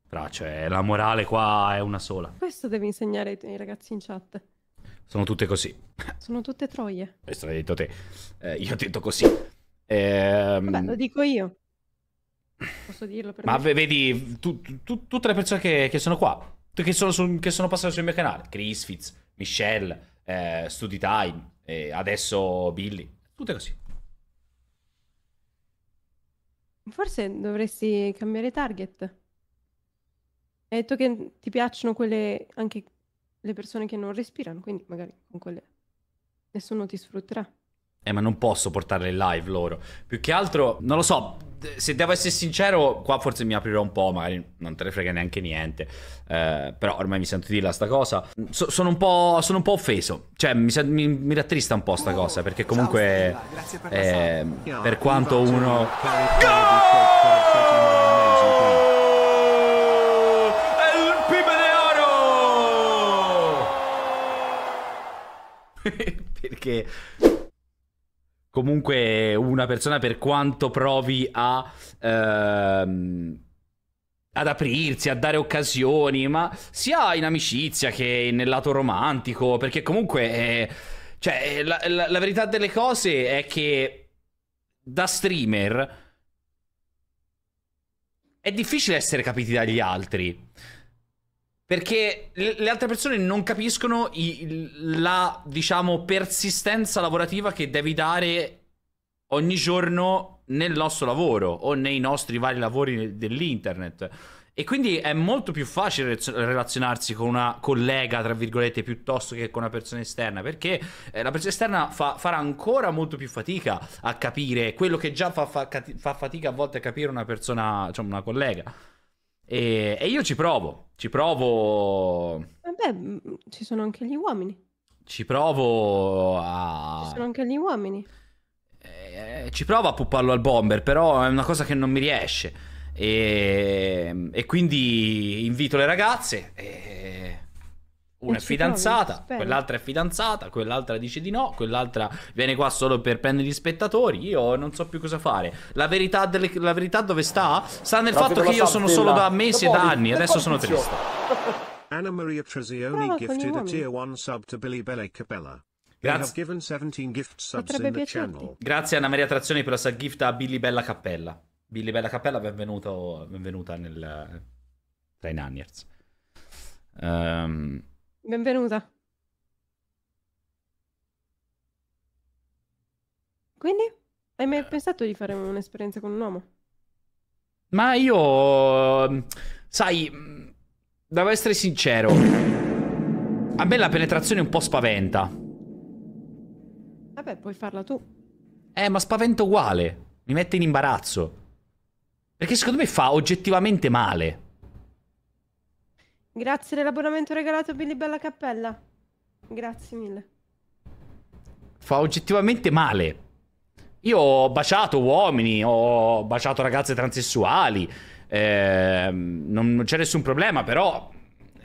Però, cioè, la morale qua è una sola. Questo devi insegnare ai, ai ragazzi in chat. Sono tutte così. Sono tutte troie. Questo l'hai detto te. Eh, io ho detto così. Ehm... Vabbè, lo dico io. Posso dirlo per Ma me? vedi, tu, tu, tutte le persone che, che sono qua, che sono, su, che sono, passate sul mio canale, Chris Fitz, Michelle, eh, StudiTime, eh, adesso Billy, tutte così. Forse dovresti cambiare target. Hai detto che ti piacciono quelle anche le persone che non respirano, quindi magari con quelle nessuno ti sfrutterà. Eh, ma non posso portarle in live loro. Più che altro, non lo so, se devo essere sincero, qua forse mi aprirò un po', magari non te ne frega neanche niente. Eh, però ormai mi sento di dirla sta cosa. So, sono, un sono, un po', offeso. Cioè, mi, mi, mi rattrista un po' sta oh, cosa, perché comunque... Ciao, per, eh, per, quanto uno... Go! *laughs* perché comunque una persona per quanto provi a... Ehm, ad aprirsi, a dare occasioni, ma sia in amicizia che nel lato romantico, perché comunque... È... Eh, cioè, la, la, la, verità delle cose è che da streamer è difficile essere capiti dagli altri. Perché le altre persone non capiscono i, la, diciamo, persistenza lavorativa che devi dare ogni giorno nel nostro lavoro o nei nostri vari lavori dell'internet. E quindi è molto più facile relazionarsi con una collega, tra virgolette, piuttosto che con una persona esterna, perché eh, la persona esterna fa, farà ancora molto più fatica a capire quello che già fa, fa, fa fatica a volte a capire una persona, diciamo, una collega. E, e io ci provo, ci provo... Vabbè, mm, ci sono anche gli uomini. Ci provo a... Ci sono anche gli uomini. Eh, ci provo a pupparlo al bomber, però è una cosa che non mi riesce. E, e quindi invito le ragazze. E una è fidanzata, quell'altra è fidanzata, quell'altra dice di no, quell'altra viene qua solo per prendere gli spettatori. Io non so più cosa fare. La verità, delle, la verità dove sta? Sta nel no, fatto che io sono solo da mesi e da anni, adesso sono triste. Anna Maria Trazioni gifted a tier 1 sub to Billy Belle Capella. Grazie. Grazie Anna Maria Trazioni per la sub gift a Billy Bella Cappella. Billy Bella Cappella, benvenuto, benvenuta nel, eh, Dai i Naniers. Ehm. Um... Benvenuta. Quindi? Hai mai pensato di fare un'esperienza con un uomo? Ma io, ehm, sai, mm, devo essere sincero. A me la penetrazione un po' spaventa. Vabbè, puoi farla tu. Eh, ma spaventa uguale. Mi mette in imbarazzo. Perché secondo me fa oggettivamente male. Grazie dell'abbonamento regalato Billy Bella Cappella. Grazie mille. Fa oggettivamente male. Io ho baciato uomini, ho baciato ragazze transessuali. Eh, non, non c'è nessun problema, però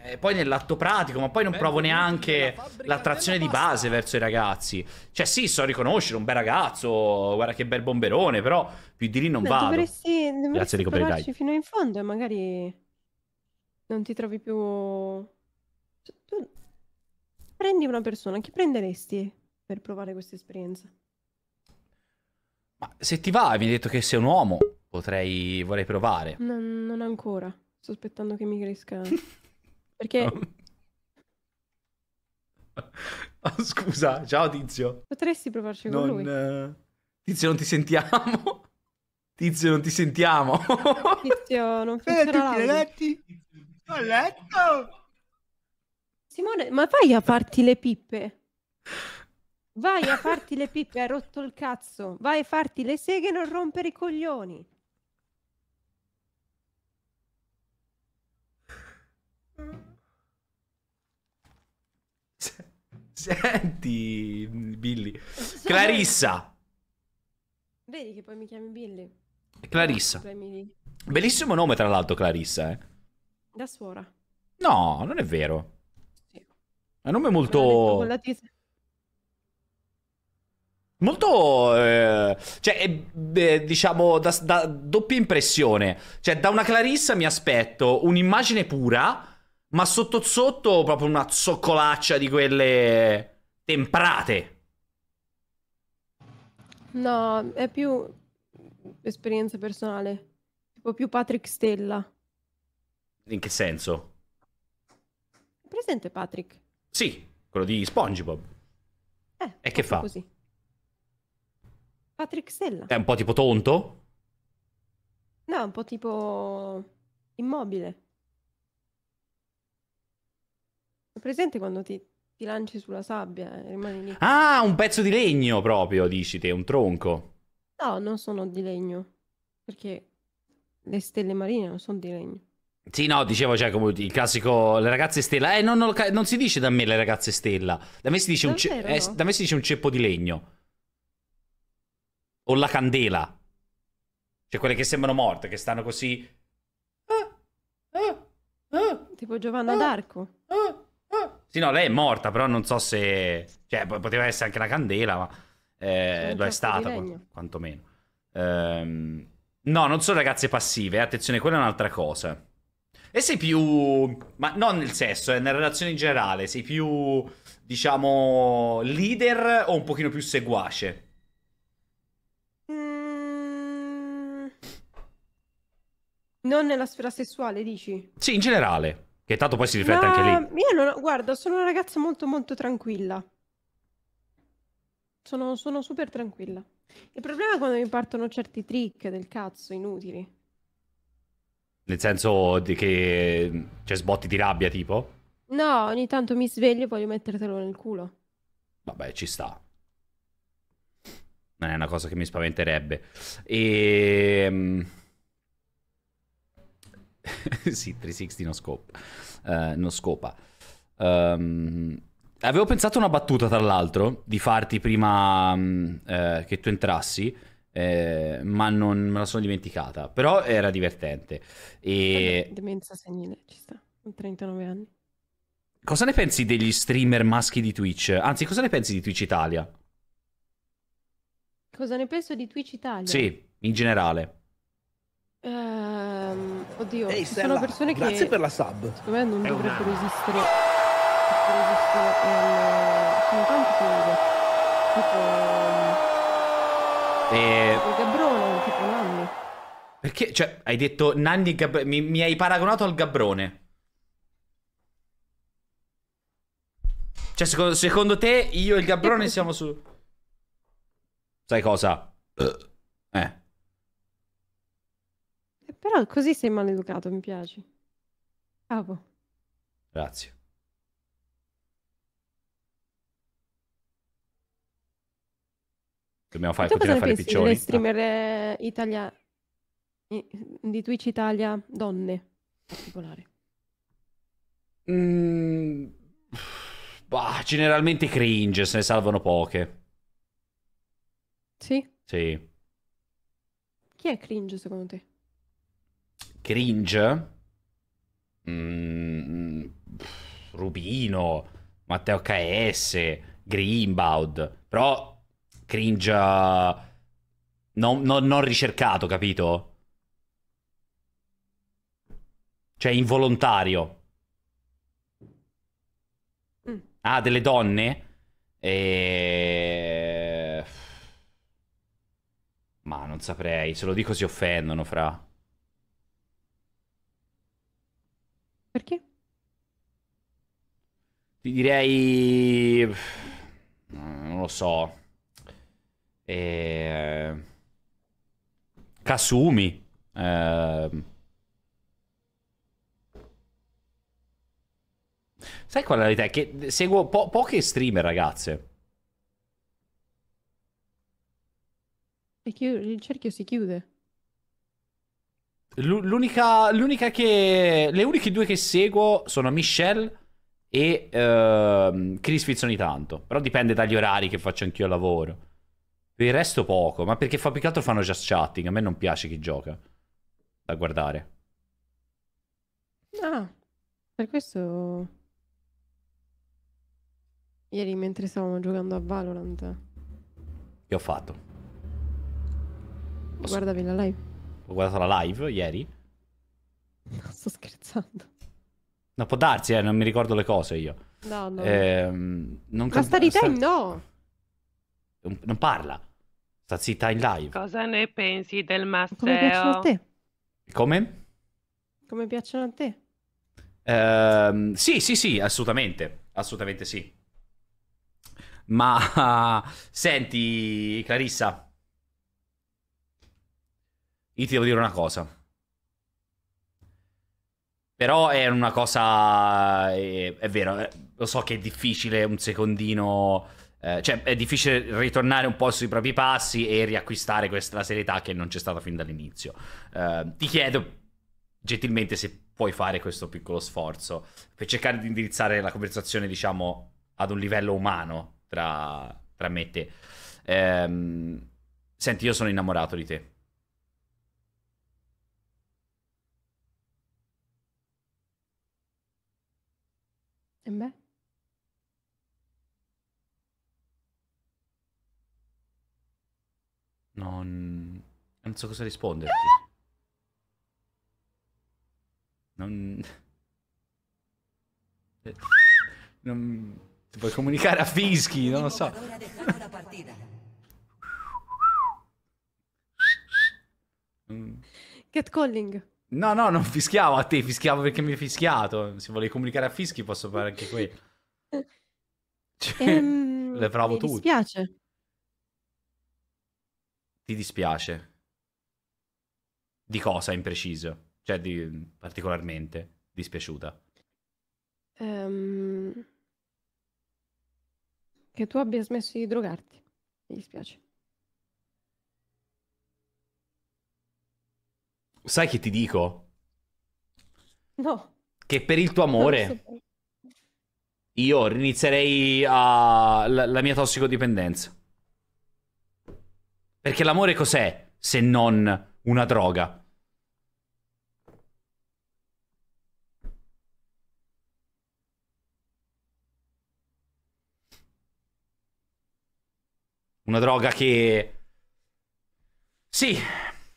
e eh, poi nell'atto pratico, ma poi non eh, provo neanche l'attrazione di base verso i ragazzi. Cioè, sì, so riconoscere un bel ragazzo, guarda che bel bomberone, però più di lì non no, vado. Dovresti, dovresti Grazie di fino in fondo e magari non ti trovi più... Cioè, tu... Prendi una persona, chi prenderesti per provare questa esperienza? Ma se ti va, mi hai detto che sei un uomo, potrei... vorrei provare. No, non ancora, sto aspettando che mi cresca. *laughs* Perché... Oh, *laughs* scusa, ciao Tizio. Potresti provarci con non, lui. Uh... *laughs* Tizio, non ti sentiamo. Tizio, non ti sentiamo. Tizio, non funziona eh, l'audio. Ho letto. Simone, ma vai a farti le pippe. Vai a farti le pippe, hai rotto il cazzo. Vai a farti le seghe e non rompere i coglioni. Senti, Billy. Clarissa. Vedi che poi mi chiami Billy. Clarissa. Bellissimo nome, tra l'altro, Clarissa, eh. Da suora. No, non è vero. È un nome molto... Molto, eh, cioè, eh, diciamo, da, da, doppia impressione. Cioè, da una Clarissa mi aspetto un'immagine pura, ma sotto sotto proprio una zoccolaccia di quelle temprate. No, è più esperienza personale. Tipo più Patrick Stella. In che senso? presente Patrick? Sì, quello di SpongeBob. Eh, e che fa? Così. Patrick Stella. È un po' tipo tonto? No, è un po' tipo immobile. È presente quando ti, ti lanci sulla sabbia e rimani lì? Ah, un pezzo di legno proprio, dici te, un tronco. No, non sono di legno, perché le stelle marine non sono di legno. Sì, no, dicevo, cioè, come il classico, le ragazze stella. Eh, non, non, non, si dice da me le ragazze stella. Da me, ce... eh, da me si dice un ceppo di legno. O la candela. Cioè, quelle che sembrano morte, che stanno così... Tipo ah ah, ah, ah, tipo Giovanna ah, d'Arco. Sì, no, lei è morta, però non so se... Cioè, poteva essere anche la candela, ma... Eh, lo cioè, è stata, quant- quantomeno. Ehm... No, non sono ragazze passive, eh, attenzione, quella è un'altra cosa. E sei più... ma non nel sesso, è eh, nella relazione in generale, sei più, diciamo, leader o un pochino più seguace? Mm... Non nella sfera sessuale, dici? Sì, in generale, che tanto poi si riflette ma... anche lì. Io non... guarda, sono una ragazza molto molto tranquilla. Sono, sono super tranquilla. Il problema è quando mi partono certi trick del cazzo inutili. Nel senso di che cioè sbotti di rabbia, tipo? No, ogni tanto mi sveglio e voglio mettertelo nel culo. Vabbè, ci sta. Non è una cosa che mi spaventerebbe. E... Ehm. *laughs* sì, 360 non scopa. Uh, no scopa. Um... Avevo pensato una battuta, tra l'altro, di farti prima um, uh, che tu entrassi eh, ma non me la sono dimenticata. Però era divertente. E... Demenza senile, ci sta, 39 anni. Cosa ne pensi degli streamer maschi di Twitch? Anzi, cosa ne pensi di Twitch Italia? Cosa ne penso di Twitch Italia? Sì, in generale. Ehm, oddio, Ehi, ci sono persone grazie che... Grazie per la sub. Secondo me non È dovrebbero una... esistere. Dovrebbero esistere... Ehm, sono tanti che... Tipo... E... Gabrone, tipo Nanni. Perché, cioè, hai detto Nanni e Gabrone, mi, mi hai paragonato al Gabrone. Cioè, secondo, secondo, te io e il Gabrone siamo su. Sai cosa? Eh. eh. eh però così sei maleducato, mi piace. Bravo. Grazie. Dobbiamo fare, continuare a fare piccioni. Delle streamer ah. Italia... di Twitch Italia donne in particolare. Mm, bah, generalmente cringe, se ne salvano poche. Sì? Sì. Chi è cringe secondo te? Cringe? Mm, Rubino, Matteo KS, Greenbaud. Però cringe non, non, non ricercato, capito? Cioè involontario. Mm. Ah, delle donne? E... Ma non saprei, se lo dico si offendono, fra. Perché? Ti direi... Non lo so. E... Kasumi. Eh... Sai qual è la verità? Che seguo po- poche streamer, ragazze. Il cerchio si chiude. L- l'unica, l'unica che... Le uniche due che seguo sono Michelle e uh, Chris Fizz ogni tanto. Però dipende dagli orari che faccio anch'io al lavoro. Per il resto poco, ma perché fa più che altro fanno just chatting, a me non piace chi gioca da guardare. Ah, per questo ieri mentre stavamo giocando a Valorant che ho fatto? Posso... Guardavi la live? Ho guardato la live ieri? *laughs* No, sto scherzando. No, può darsi, eh, non mi ricordo le cose io. No, no. Ehm, non Ma can... sta di te, no. Non parla. Sta zitta in live. Cosa ne pensi del Matteo? Come piacciono a te? Come? Come piacciono a te? Ehm, sì, sì, sì, assolutamente. Assolutamente sì. Ma *laughs* senti, Clarissa, io ti devo dire una cosa. Però è una cosa. È, è vero, eh, lo so che è difficile un secondino eh, cioè è difficile ritornare un po' sui propri passi e riacquistare questa serietà che non c'è stata fin dall'inizio. Eh, ti chiedo gentilmente se puoi fare questo piccolo sforzo per cercare di indirizzare la conversazione, diciamo, ad un livello umano tra, tra me e te. Eh, senti, io sono innamorato di te. E beh? Non... non so cosa risponderti. Non... *laughs* non... Ti puoi comunicare a fischi, non lo so. Cat calling. No, no, non fischiavo a te, fischiavo perché mi hai fischiato. Se volevi comunicare a fischi posso fare anche qui. Cioè, ehm, le provo tutte. Mi dispiace ti dispiace? Di cosa in preciso? Cioè, di, mm, particolarmente dispiaciuta? Um, che tu abbia smesso di drogarti, mi dispiace. Sai che ti dico? No. Che per il tuo amore io inizierei a... la, la mia tossicodipendenza. Perché l'amore cos'è se non una droga? Una droga che... Sì,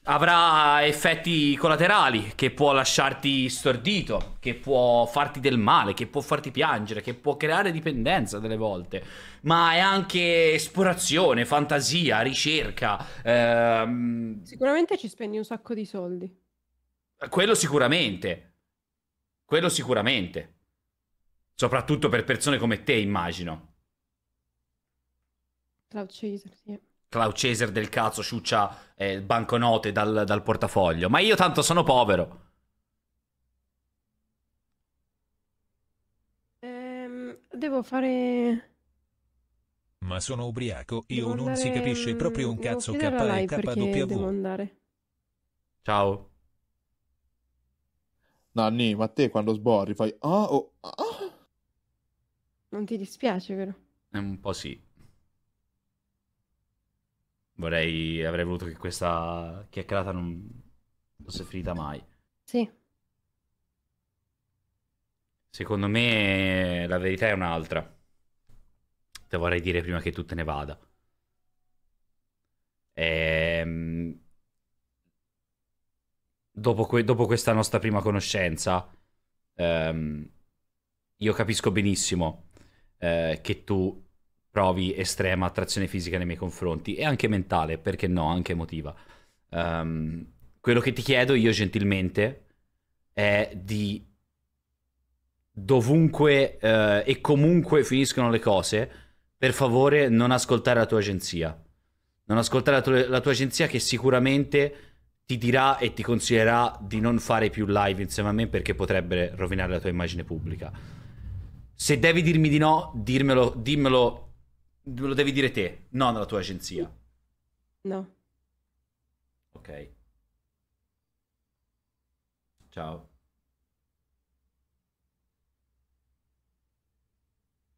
avrà effetti collaterali che può lasciarti stordito, che può farti del male, che può farti piangere, che può creare dipendenza delle volte, ma è anche esplorazione, fantasia, ricerca. Ehm... Sicuramente ci spendi un sacco di soldi. Quello sicuramente. Quello sicuramente. Soprattutto per persone come te, immagino. Cloud Chaser, sì. Clau Caesar del cazzo sciuccia eh, banconote dal, dal portafoglio. Ma io tanto sono povero. Ehm, devo fare... Ma sono ubriaco, io non andare... si capisce proprio un cazzo che e KW. Devo andare. Ciao. Nanni, ma te quando sborri fai... Ah, oh, ah. Non ti dispiace, vero? un po' sì vorrei, avrei voluto che questa chiacchierata non fosse finita mai. Sì. Secondo me la verità è un'altra. Te vorrei dire prima che tu te ne vada. Ehm... Dopo, que- dopo, questa nostra prima conoscenza, ehm... io capisco benissimo eh, che tu provi estrema attrazione fisica nei miei confronti e anche mentale, perché no, anche emotiva. Um, quello che ti chiedo io gentilmente è di dovunque eh, e comunque finiscono le cose, per favore non ascoltare la tua agenzia. Non ascoltare la, tu- la tua agenzia che sicuramente ti dirà e ti consiglierà di non fare più live insieme a me perché potrebbe rovinare la tua immagine pubblica. Se devi dirmi di no, dirmelo, dimmelo lo devi dire te, non la tua agenzia. No. Ok. Ciao.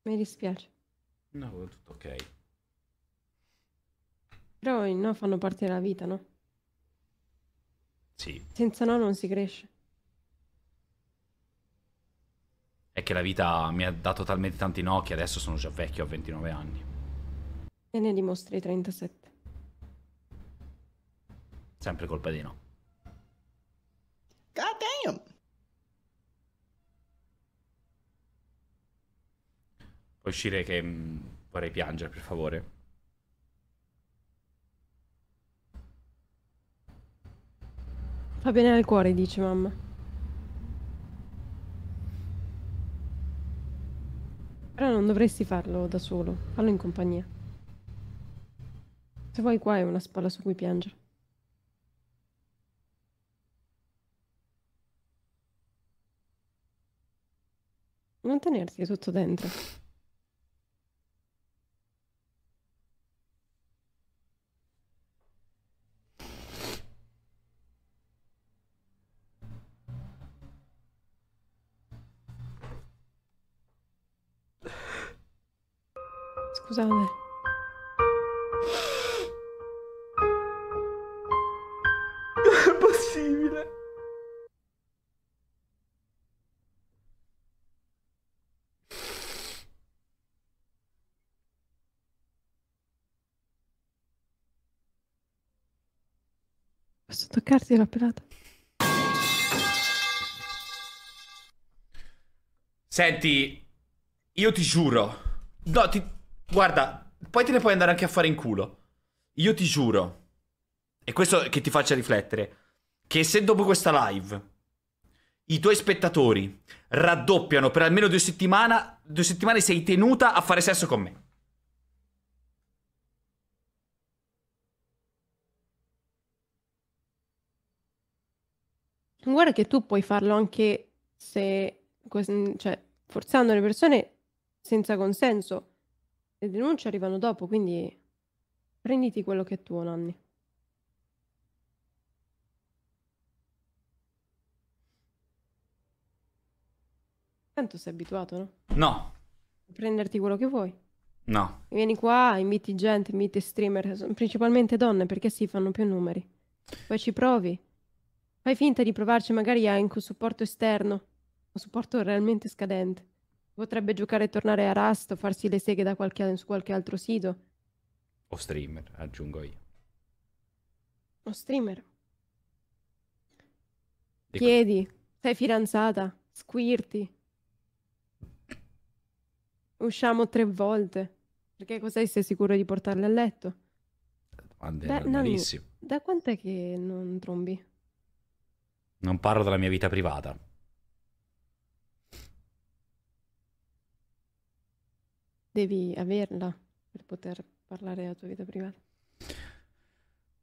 Mi dispiace. No, tutto ok. Però i no fanno parte della vita, no? Sì. Senza no non si cresce. È che la vita mi ha dato talmente tanti no che adesso sono già vecchio a 29 anni. E ne dimostri 37. Sempre colpa di no. God damn! Puoi uscire che mh, mm, vorrei piangere, per favore. Fa bene al cuore, dice mamma. Però non dovresti farlo da solo, fallo in compagnia. Se vuoi qua è una spalla su cui piangere. Non tenerti tutto dentro. toccarti la pelata. Senti, io ti giuro. No, ti... Guarda, poi te ne puoi andare anche a fare in culo. Io ti giuro. E questo che ti faccia riflettere. Che se dopo questa live i tuoi spettatori raddoppiano per almeno due, settimane, due settimane sei tenuta a fare sesso con me. Guarda che tu puoi farlo anche se, mm, cioè, forzando le persone senza consenso. Le denunce arrivano dopo, quindi prenditi quello che è tuo, Nanni. Tanto sei abituato, no? No. A prenderti quello che vuoi. No. Vieni qua, inviti gente, inviti streamer, principalmente donne, perché si fanno più numeri. Poi ci provi. Fai finta di provarci magari anche un supporto esterno, un supporto realmente scadente. Potrebbe giocare e tornare a Rust o farsi le seghe da qualche, su qualche altro sito. O streamer, aggiungo io. O streamer. Dico. Chiedi, sei fidanzata, squirti. Usciamo tre volte. Perché cos'è sei sicuro di portarle a letto? Domande normalissime. Da quant'è che non trombi? Non parlo della mia vita privata. Devi averla per poter parlare della tua vita privata.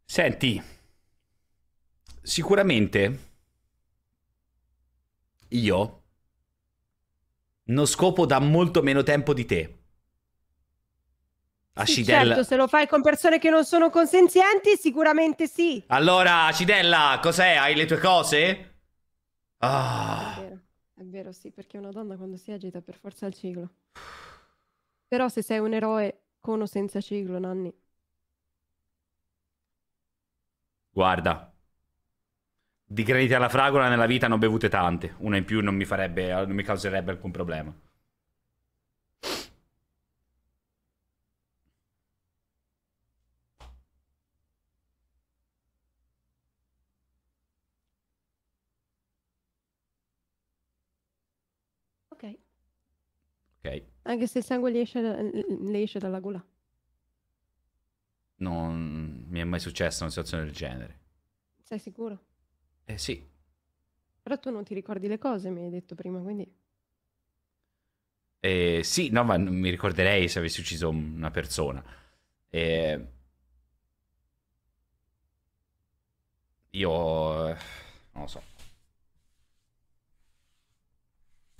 Senti, sicuramente io non scopo da molto meno tempo di te. Acidella. Sì, certo, se lo fai con persone che non sono consenzienti, sicuramente sì. Allora, Acidella, cos'è? Hai le tue cose? Ah. È vero, è vero, sì, perché una donna quando si agita per forza al ciclo. Però se sei un eroe con o senza ciclo, Nanni. Guarda, di crediti alla fragola nella vita ne ho bevute tante. Una in più non mi, farebbe, non mi causerebbe alcun problema. Ok. Anche se il sangue le esce, le esce dalla gola. Non mi è mai successa una situazione del genere. Sei sicuro? Eh sì. Però tu non ti ricordi le cose, mi hai detto prima, quindi... Eh, sì, no, ma mi ricorderei se avessi ucciso una persona. Eh, io... Eh, non lo so.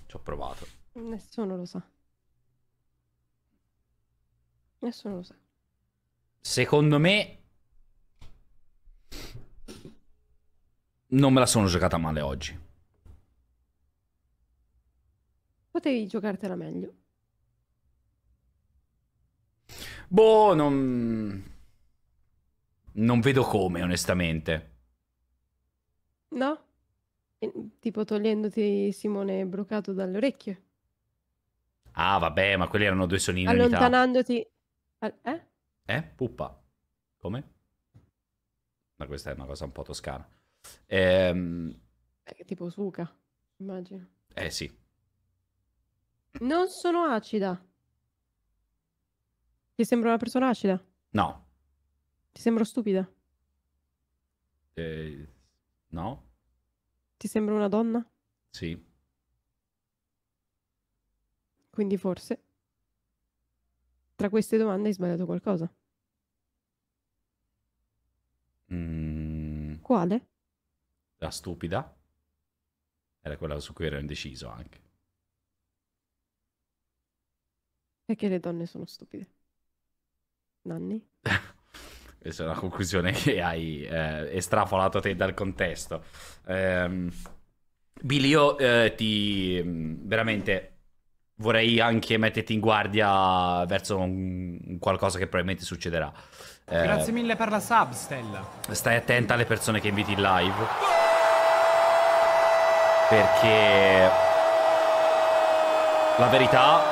Ci ho provato. Nessuno lo sa. So. Nessuno lo sa. Secondo me... Non me la sono giocata male oggi. Potevi giocartela meglio. Boh, non... Non vedo come, onestamente. No? Tipo togliendoti Simone Brocato dalle orecchie. Ah, vabbè, ma quelli erano due sonini. Allontanandoti, eh? Eh? Puppa. Come? Ma questa è una cosa un po' toscana. Ehm... È eh, tipo suca, immagino. Eh sì. Non sono acida. Ti sembro una persona acida? No. Ti sembro stupida? Eh, no. Ti sembro una donna? Sì. Quindi forse tra queste domande hai sbagliato qualcosa? Mm. Quale? La stupida? Era quella su cui ero indeciso anche. Perché le donne sono stupide. Nanni? *laughs* Questa è una conclusione che hai eh, estrapolato te dal contesto. Um, ehm, Billy, io eh, ti mm, veramente vorrei anche metterti in guardia verso un, qualcosa che probabilmente succederà. Eh, Grazie mille per la sub, Stella. Stai attenta alle persone che inviti in live. Perché la verità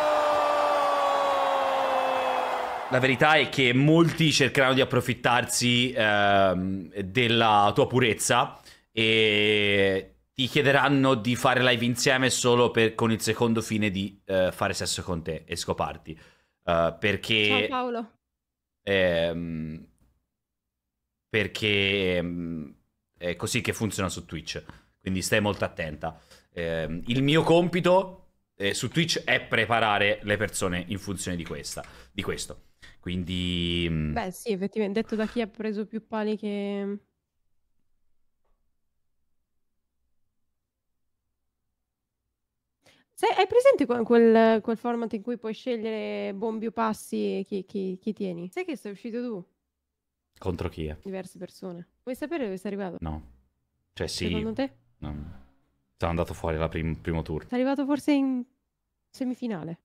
la verità è che molti cercheranno di approfittarsi eh, della tua purezza e ti chiederanno di fare live insieme solo per, con il secondo fine di uh, fare sesso con te e scoparti. Uh, perché... Ciao Paolo. Ehm, perché ehm, è così che funziona su Twitch. Quindi stai molto attenta. Eh, il mio compito eh, su Twitch è preparare le persone in funzione di, questa, di questo. Quindi... Mm, Beh sì, effettivamente, detto da chi ha preso più pali che... Sai, hai presente quel, quel format in cui puoi scegliere bombi o passi chi, chi- chi tieni? Sai che sei uscito tu? Contro chi Diverse persone. Vuoi sapere dove sei arrivato? No. Cioè sì. Secondo te? no. Sono andato fuori al primo turno. Sei arrivato forse in semifinale.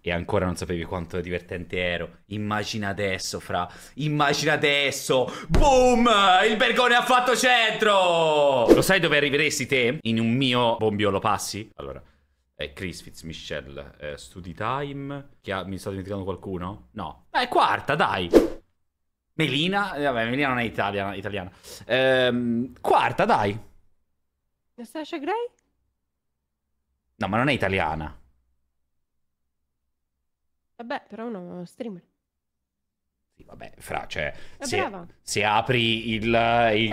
e ancora non sapevi quanto divertente ero. Immagina adesso, fra. Immagina adesso. Boom! Il Bergone ha fatto centro! Lo sai dove arriveresti te? In un mio bombiolo passi? Allora. Eh, Chris Fitzmichel, eh, Study Time. Che ha... mi sto dimenticando qualcuno? No. Beh, è quarta, dai. Melina. Eh, vabbè, Melina non è italiana. italiana. Ehm, quarta, dai. Natasha Gray? No, ma non è italiana. Vabbè, però è uno streamer. Sì, vabbè, fra, cioè, eh, se, se, apri il... il...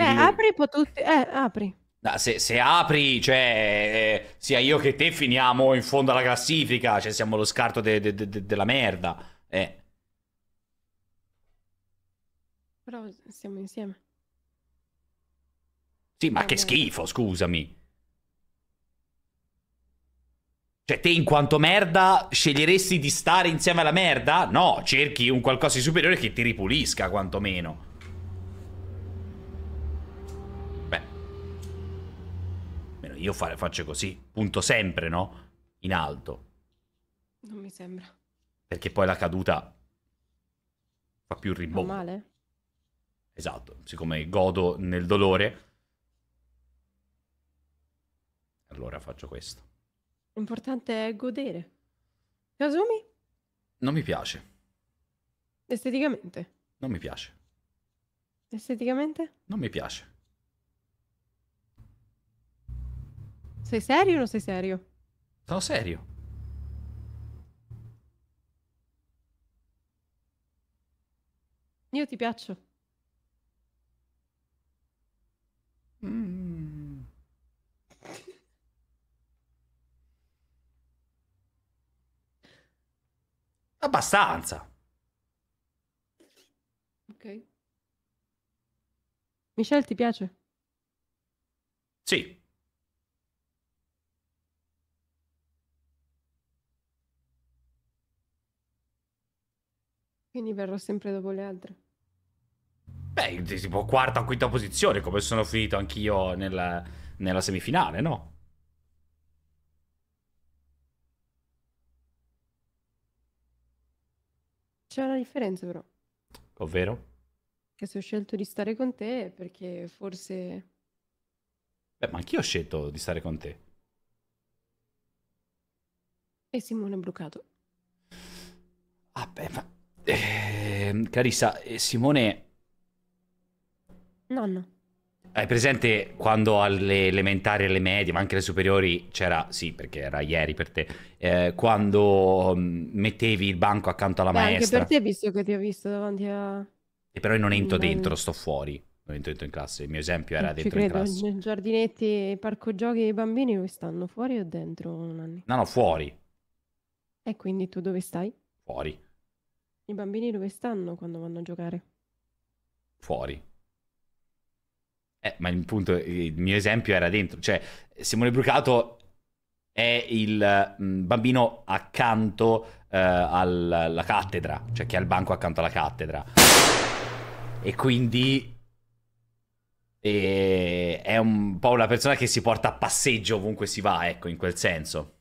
Eh, apri tutti... Eh, apri. No, se, se, apri, cioè, eh, sia io che te finiamo in fondo alla classifica, cioè siamo lo scarto della de, de, de merda. Eh. Però siamo insieme. Sì, ma eh, che schifo, scusami. Cioè, te in quanto merda sceglieresti di stare insieme alla merda? No, cerchi un qualcosa di superiore che ti ripulisca, quantomeno. Beh. io fare, faccio così. Punto sempre, no? In alto. Non mi sembra. Perché poi la caduta fa più rimbombo. Fa male? Esatto, siccome godo nel dolore. Allora faccio questo. L'importante è godere. Kasumi? Non mi piace. Esteticamente? Non mi piace. Esteticamente? Non mi piace. Sei serio o non sei serio? Sono serio. Io ti piaccio. Mm. Abbastanza. Ok. Michelle ti piace? Sì. Quindi verrò sempre dopo le altre. Beh, tipo quarta o quinta posizione, come sono finito anch'io nella, nella semifinale, no? C'è una differenza però, Ovvero? che se ho scelto di stare con te è perché forse... Beh, ma anch'io ho scelto di stare con te. E Simone è bloccato. Ah, beh, ma... eh, Carissa, eh, Simone Nonno. Hai presente quando alle elementari, e alle medie, ma anche alle superiori c'era, sì perché era ieri per te, eh, quando mm, mettevi il banco accanto alla Beh, maestra. Anche per te visto che ti ho visto davanti a... E però io non entro mm, dentro, sto fuori, non entro dentro in classe, il mio esempio era non eh, dentro credo, in classe. Giardinetti, parco giochi i bambini dove stanno, fuori o dentro? Nanni? No, no, fuori. E quindi tu dove stai? Fuori. I bambini dove stanno quando vanno a giocare? Fuori. Eh, ma il punto, il mio esempio era dentro, cioè Simone Brucato è il mm, bambino accanto eh, alla cattedra, cioè che ha il banco accanto alla cattedra. E quindi e è un po' una persona che si porta a passeggio ovunque si va, ecco, in quel senso.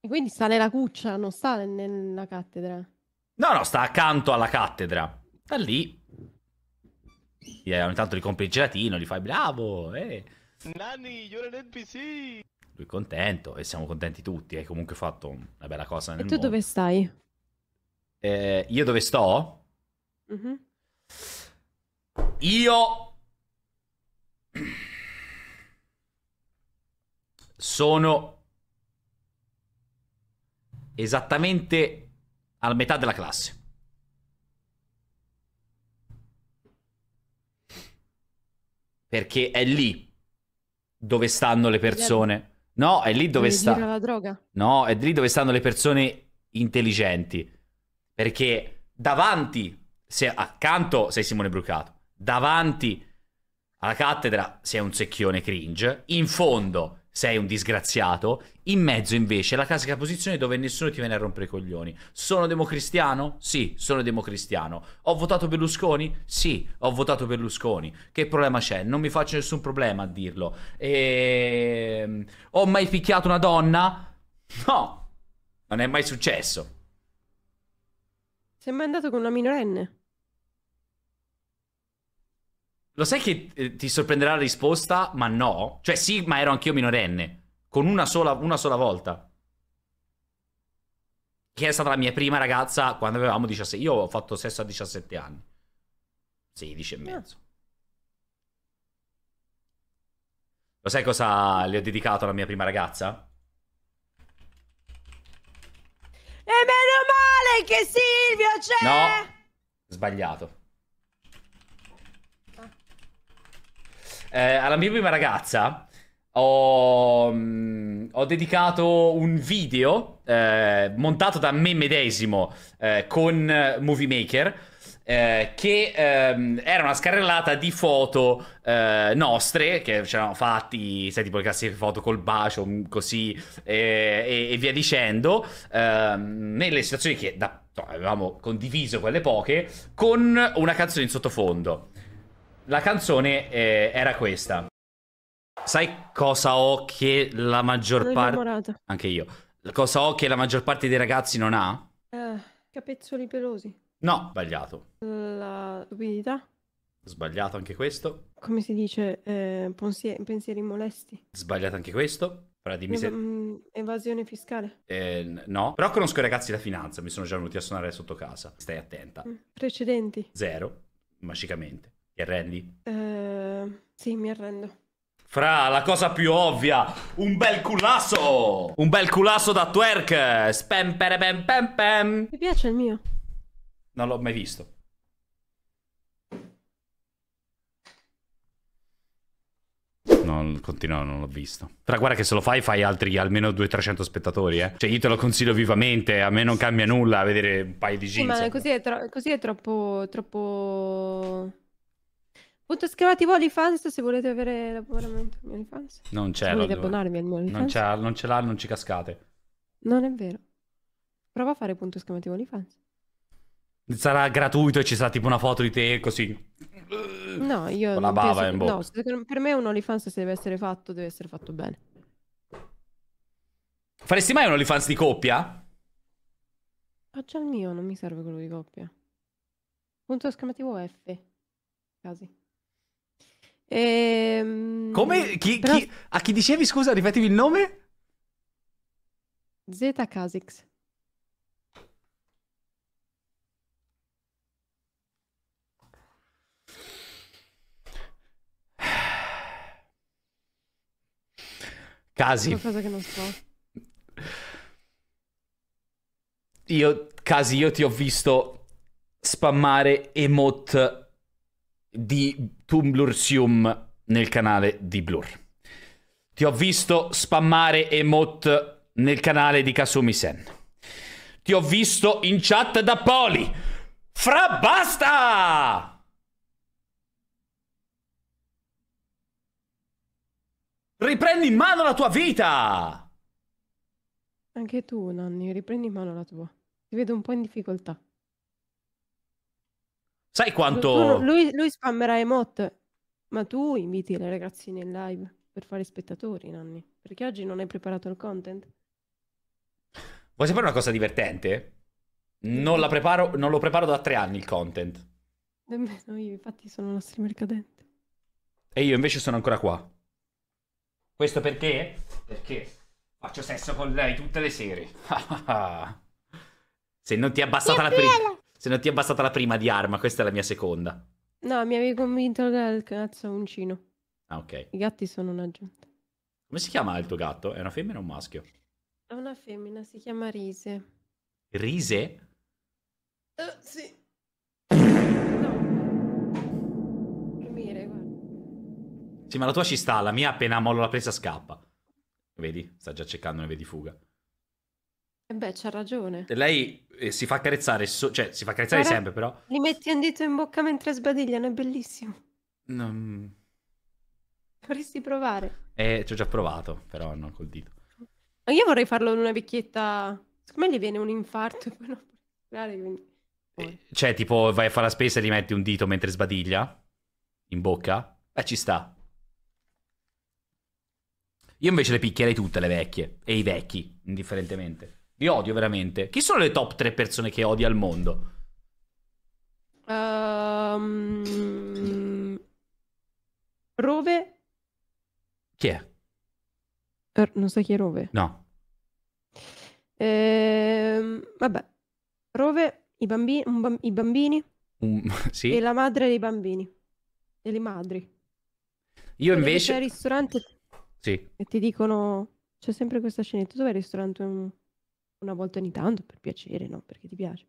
E quindi sta nella cuccia, non sta nella cattedra. No, no, sta accanto alla cattedra. Sta lì ogni tanto li compri il gelatino, li fai bravo. Eh. Nanni, you're an NPC. Lui è contento e siamo contenti tutti. Hai comunque fatto una bella cosa. e tu mondo. dove stai? Eh, io dove sto? Mm-hmm. Io sono esattamente alla metà della classe. Perché è lì dove stanno le persone. No, è lì dove sta. No, è lì dove stanno le persone intelligenti. Perché davanti, se accanto sei Simone Brucato, davanti alla cattedra sei un secchione cringe, in fondo sei un disgraziato. In mezzo invece la classica posizione dove nessuno ti viene a rompere i coglioni. Sono democristiano? Sì, sono democristiano. Ho votato Berlusconi? Sì, ho votato Berlusconi. Che problema c'è? Non mi faccio nessun problema a dirlo. E... Ehm, ho mai picchiato una donna? No, non è mai successo. Sei mai andato con una minorenne? Lo sai che eh, ti sorprenderà la risposta, ma no? Cioè sì, ma ero anch'io minorenne. Con una sola, una sola volta. Che è stata la mia prima ragazza quando avevamo 17. Io ho fatto sesso a 17 anni. 16 e mezzo. Lo sai cosa le ho dedicato alla mia prima ragazza? E meno male che Silvio c'è! No, sbagliato. eh, alla mia prima ragazza ho, mm, ho dedicato un video eh, montato da me medesimo eh, con Movie Maker. Eh, che ehm, era una scarrellata di foto eh, nostre che c'erano fatti, sai, tipo le classiche foto col bacio, mm, così eh, e, e, via dicendo, ehm, nelle situazioni che da, avevamo condiviso, quelle poche, con una canzone in sottofondo. La canzone eh, era questa. Sai cosa ho che la maggior parte... Anche io. Cosa ho che la maggior parte dei ragazzi non ha? Eh, capezzoli pelosi. No, sbagliato. La stupidità. Sbagliato anche questo. Come si dice? Eh, pensieri molesti. Sbagliato anche questo. dimmi se... Mm, evasione fiscale? Eh, no. Però conosco i ragazzi da finanza, mi sono già venuti a suonare sotto casa. Stai attenta. Mm. Precedenti? Zero, magicamente. Ti arrendi? Uh, sì, mi arrendo. Fra la cosa più ovvia, un bel culasso! Un bel culasso da twerk! Spam pere pam pam pam! Ti piace il mio. Non l'ho mai visto. Non, continuo, non l'ho visto. Fra guarda che se lo fai fai altri almeno 200-300 spettatori, eh. Cioè io te lo consiglio vivamente, a me non cambia nulla vedere un paio di jeans. Sì, ma così è, tro così è troppo... troppo... Punto esclamativo OnlyFans se volete avere l'abbonamento a OnlyFans. Non c'è. Se volete abbonarmi al mio OnlyFans. Non, non ce l'ha, non ci cascate. Non è vero. Prova a fare punto esclamativo OnlyFans. Sarà gratuito e ci sarà tipo una foto di te così. No, io... Con la bava penso... in bocca. No, per me un OnlyFans se deve essere fatto, deve essere fatto bene. Faresti mai un OnlyFans di coppia? Faccio ah, il mio, non mi serve quello di coppia. Punto esclamativo F. Casi. Ehm, Come? Chi, però... chi, a chi dicevi, scusa, ripetimi il nome? Zeta Kasix. Casi. Qualcosa che non so. Io, Casi, io ti ho visto spammare emote di Tumblrsium nel canale di Blur. Ti ho visto spammare emote nel canale di Kasumi Sen. Ti ho visto in chat da Poli. Fra basta! Riprendi in mano la tua vita! Anche tu, Nanni, riprendi in mano la tua. Ti vedo un po' in difficoltà. Sai quanto... lui, lui spammerà emote, ma tu inviti le ragazzine in live per fare spettatori, Nanni, perché oggi non hai preparato il content. Vuoi sapere una cosa divertente? Non, la preparo, non lo preparo da tre anni il content. Nemmeno io, infatti sono uno streamer cadente. E io invece sono ancora qua. Questo perché? Perché faccio sesso con lei tutte le sere. *laughs* Se non ti è abbassata la prima... Se non ti è bastata la prima di arma, questa è la mia seconda. No, mi avevi convinto dal cazzo uncino. Ah, ok. I gatti sono un'aggiunta. Come si chiama il tuo gatto? È una femmina o un maschio? È una femmina, si chiama Rise. Rise? Uh, sì. Sì, ma la tua ci sta, la mia appena mollo la presa scappa. Vedi? Sta già cercando una via di fuga. E eh beh, c'ha ragione. Lei eh, si fa carezzare, so- cioè si fa carezzare Guarda, sempre però. Li metti un dito in bocca mentre sbadigliano, è bellissimo. Non... Dovresti provare. Eh, ci ho già provato, però non col dito. Ma io vorrei farlo in una vecchietta... Secondo me gli viene un infarto *laughs* e quindi... Eh, Cioè, tipo, vai a fare la spesa e gli metti un dito mentre sbadiglia? In bocca? Eh, ci sta. Io invece le picchierei tutte le vecchie e i vecchi, indifferentemente. Li odio veramente. Chi sono le top 3 persone che odi al mondo? Um... Rove. Chi è? Er, non so chi è Rove. No. Ehm, vabbè. Rove, i, bambi- bamb- i bambini. Um, *laughs* sì. E la madre dei bambini. E le madri. Io Quelle invece... C'è il ristorante... Sì. E ti dicono... C'è sempre questa scenetta. Dov'è il ristorante? una volta ogni tanto per piacere, no? Perché ti piace.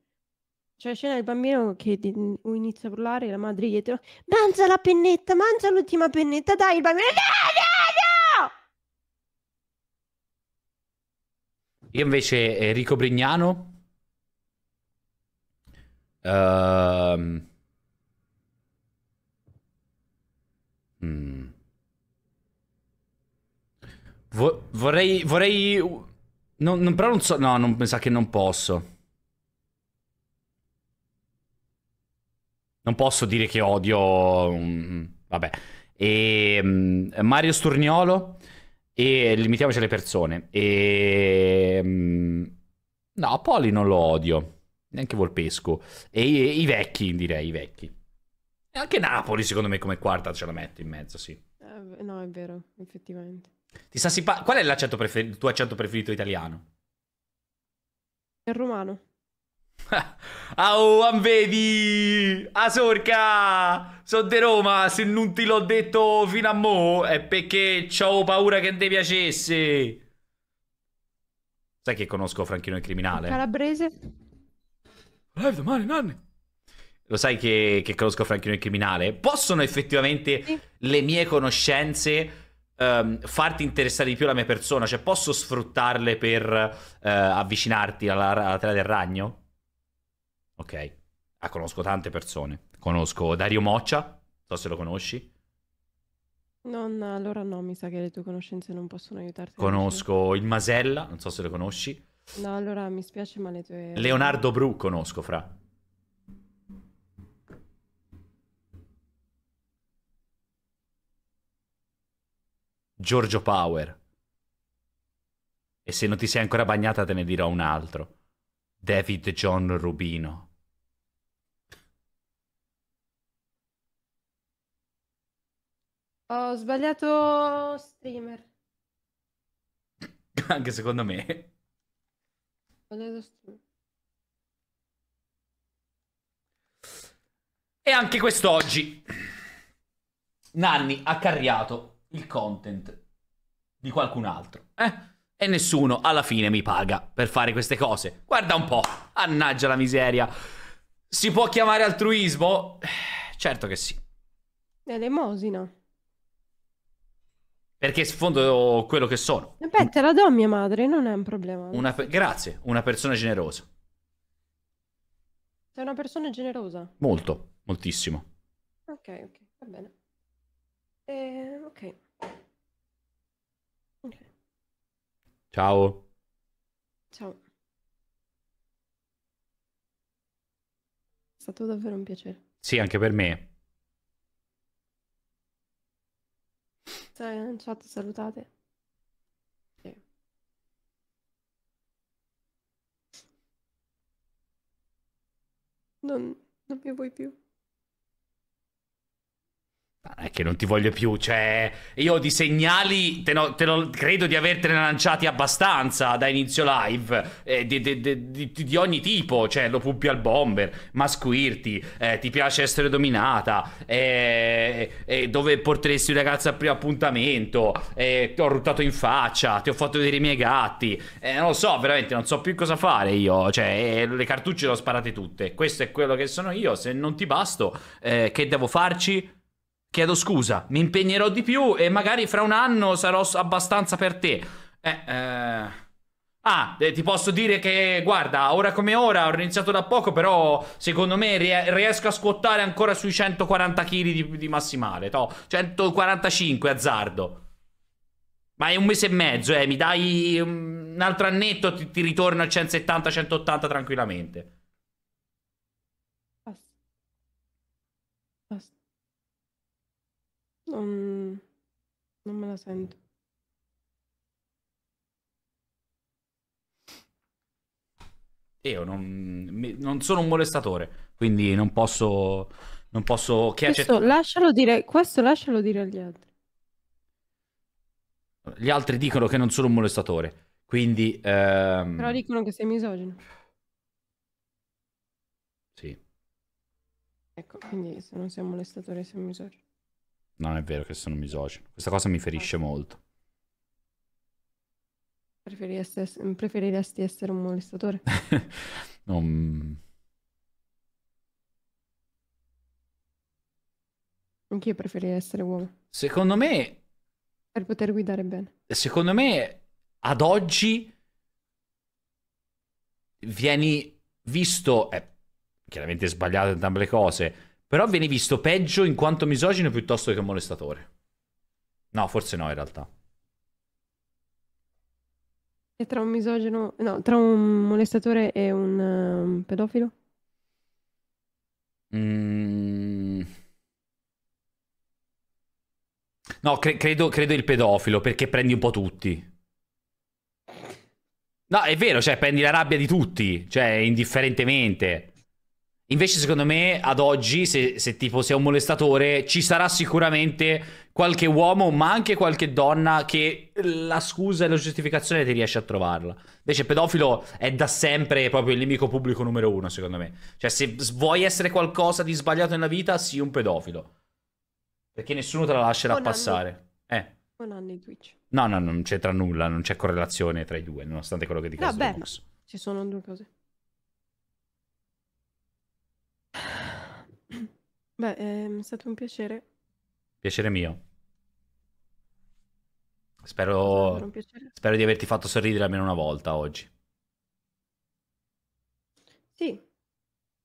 C'è la scena del bambino che mm, inizia a urlare e la madre dietro. dice mangia la pennetta, mangia l'ultima pennetta, dai il bambino. No, no, no! Io invece eh, Enrico Brignano. Uh... Mm. Vorrei, vorrei non, non, però non so... No, non, mi sa che non posso. Non posso dire che odio... Mm, mm, vabbè. E, ehm, Mario Sturniolo e limitiamoci alle persone. E, ehm, no, Poli non lo odio. Neanche Volpesco. E, e i vecchi, direi, i vecchi. E anche Napoli, secondo me, come quarta ce la metto in mezzo, sì. Eh, no, è vero, effettivamente. Ti sa sipa- Qual è prefer- il tuo accento preferito italiano? Il romano. Au, *laughs* ah, oh, vedi! Ah, a Sono di Roma, se non ti l'ho detto fino a mo' è perché ho paura che ti piacesse. Sai che conosco Franchino il criminale? calabrese? Live domani, nanni! Lo sai che, che conosco Franchino il criminale? Possono effettivamente sì. le mie conoscenze um, farti interessare di più la mia persona? Cioè, posso sfruttarle per uh, avvicinarti alla, alla tela del ragno? Ok. Ah, conosco tante persone. Conosco Dario Moccia, non so se lo conosci. Non, allora no, mi sa che le tue conoscenze non possono aiutarti. Conosco il Masella, non so se lo conosci. No, allora mi spiace, ma le tue... Leonardo Bru conosco, fra. Giorgio Power. E se non ti sei ancora bagnata te ne dirò un altro. David John Rubino. Ho sbagliato streamer. *coughs* Anche secondo me. Ho sbagliato E anche quest'oggi Nanni ha carriato il content di qualcun altro. Eh? E nessuno alla fine mi paga per fare queste cose. Guarda un po', annaggia la miseria. Si può chiamare altruismo? Eh, certo che sì. Elemosina. Perché sfondo quello che sono. Eh beh, te la do a mia madre, non è un problema. Una pe- grazie, una persona generosa. Sei una persona generosa? Molto, moltissimo. Ok, ok, va bene. Eh, ok. Ok. Ciao. Ciao. È stato davvero un piacere. Sì, anche per me. Sai, in chat salutate. Non, non mi vuoi più è che non ti voglio più, cioè, io di segnali te no, te no, credo di avertene lanciati abbastanza da inizio live, eh, di, di, di, di, ogni tipo, cioè, lo puppi al bomber, masquirti, eh, ti piace essere dominata, eh, eh dove porteresti un ragazzo al primo appuntamento, eh, ti ho ruttato in faccia, ti ho fatto vedere i miei gatti, eh, non lo so, veramente, non so più cosa fare io, cioè, le cartucce le ho sparate tutte, questo è quello che sono io, se non ti basto, che devo farci? Chiedo scusa, mi impegnerò di più e magari fra un anno sarò abbastanza per te. Eh, eh... Ah, eh, ti posso dire che, guarda, ora come ora, ho iniziato da poco, però secondo me riesco a scuottare ancora sui 140 kg di, di massimale, to? 145 azzardo. Ma è un mese e mezzo, eh, mi dai un altro annetto, ti, ti ritorno a 170-180 tranquillamente. Non, non me la sento. Io non, non sono un molestatore, quindi non posso... Non posso questo lascialo, dire, questo lascialo dire agli altri. Gli altri dicono che non sono un molestatore, quindi... Ehm... Però dicono che sei misogino. Sì. Ecco, quindi se non sei un molestatore sei misogino non è vero che sono misogino. Questa cosa mi ferisce ah, molto. Preferiresti essere, preferiresti essere un molestatore? *laughs* non... Mm. Anch'io preferirei essere uomo. Secondo me... Per poter guidare bene. Secondo me, ad oggi, vieni visto... Eh, chiaramente sbagliato entrambe le cose, però viene visto peggio in quanto misogino piuttosto che molestatore. No, forse no in realtà. E tra un misogino, no, tra un molestatore e un um, pedofilo? Mm. No, cre- credo, credo il pedofilo perché prendi un po' tutti. No, è vero, cioè prendi la rabbia di tutti, cioè indifferentemente. Invece, secondo me, ad oggi, se, se, tipo sei un molestatore, ci sarà sicuramente qualche uomo, ma anche qualche donna che la scusa e la giustificazione ti riesce a trovarla. Invece, pedofilo è da sempre proprio il nemico pubblico numero uno, secondo me. Cioè, se vuoi essere qualcosa di sbagliato nella vita, sii un pedofilo. Perché nessuno te la lascerà Buon passare. Anni. Eh. Buon anni Twitch. No, no, non c'entra nulla, non c'è correlazione tra i due, nonostante quello che dica Vabbè, no, ci sono due cose. Beh, ehm, è stato un piacere. Piacere mio. Spero, spero di averti fatto sorridere almeno una volta oggi. Sì.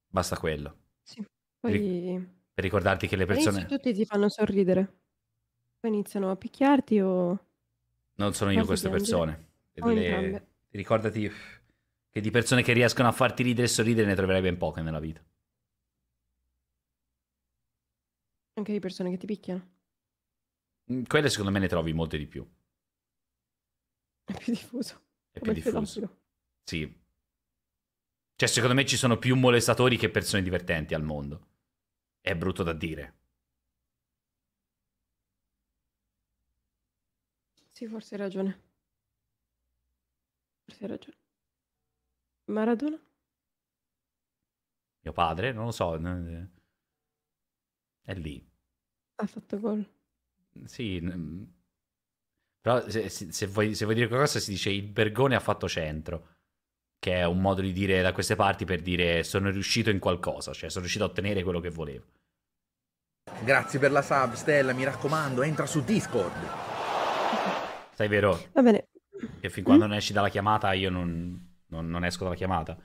Basta quello. Sì. Poi... Per ricordarti che le persone... Tutti ti fanno sorridere. Poi iniziano a picchiarti o... Non sono io queste persone. Le... Ricordati che di persone che riescono a farti ridere e sorridere ne troverai ben poche nella vita. Anche di persone che ti picchiano. Mm, quelle secondo me ne trovi molte di più. È più diffuso. È più diffuso. Sì. Cioè, secondo me ci sono più molestatori che persone divertenti al mondo. È brutto da dire. Sì, forse hai ragione. Forse hai ragione. Maradona? Mio padre? Non lo so. È lì. Ha fatto gol. Sì, mm. però se, se, se, vuoi, se, vuoi, dire qualcosa si dice il Bergone ha fatto centro, che è un modo di dire da queste parti per dire sono riuscito in qualcosa, cioè sono riuscito a ottenere quello che volevo. Grazie per la sub, Stella, mi raccomando, entra su Discord. Sai vero? Va bene. Che fin quando mm. non esci dalla chiamata io non, non, non esco dalla chiamata.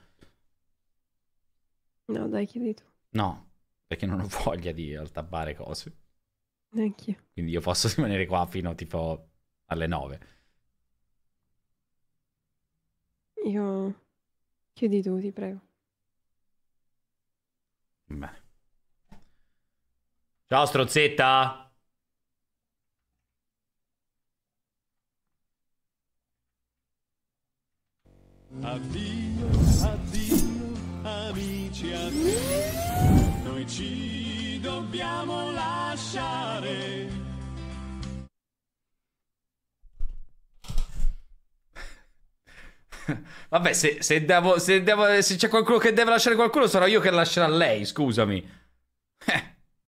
No, dai, chiedi tu. No, perché non ho *laughs* voglia di altabbare cose. Neanch'io. Quindi io posso *laughs* rimanere qua fino tipo alle 9. Io chiudi tu, ti prego. Bene. Ciao strozzetta! Addio, addio, amici, addio noi ci dobbiamo lasciare. *laughs* Vabbè, se, se, devo, se, devo, se c'è qualcuno che deve lasciare qualcuno, sarò io che lascerò lei, scusami. Eh.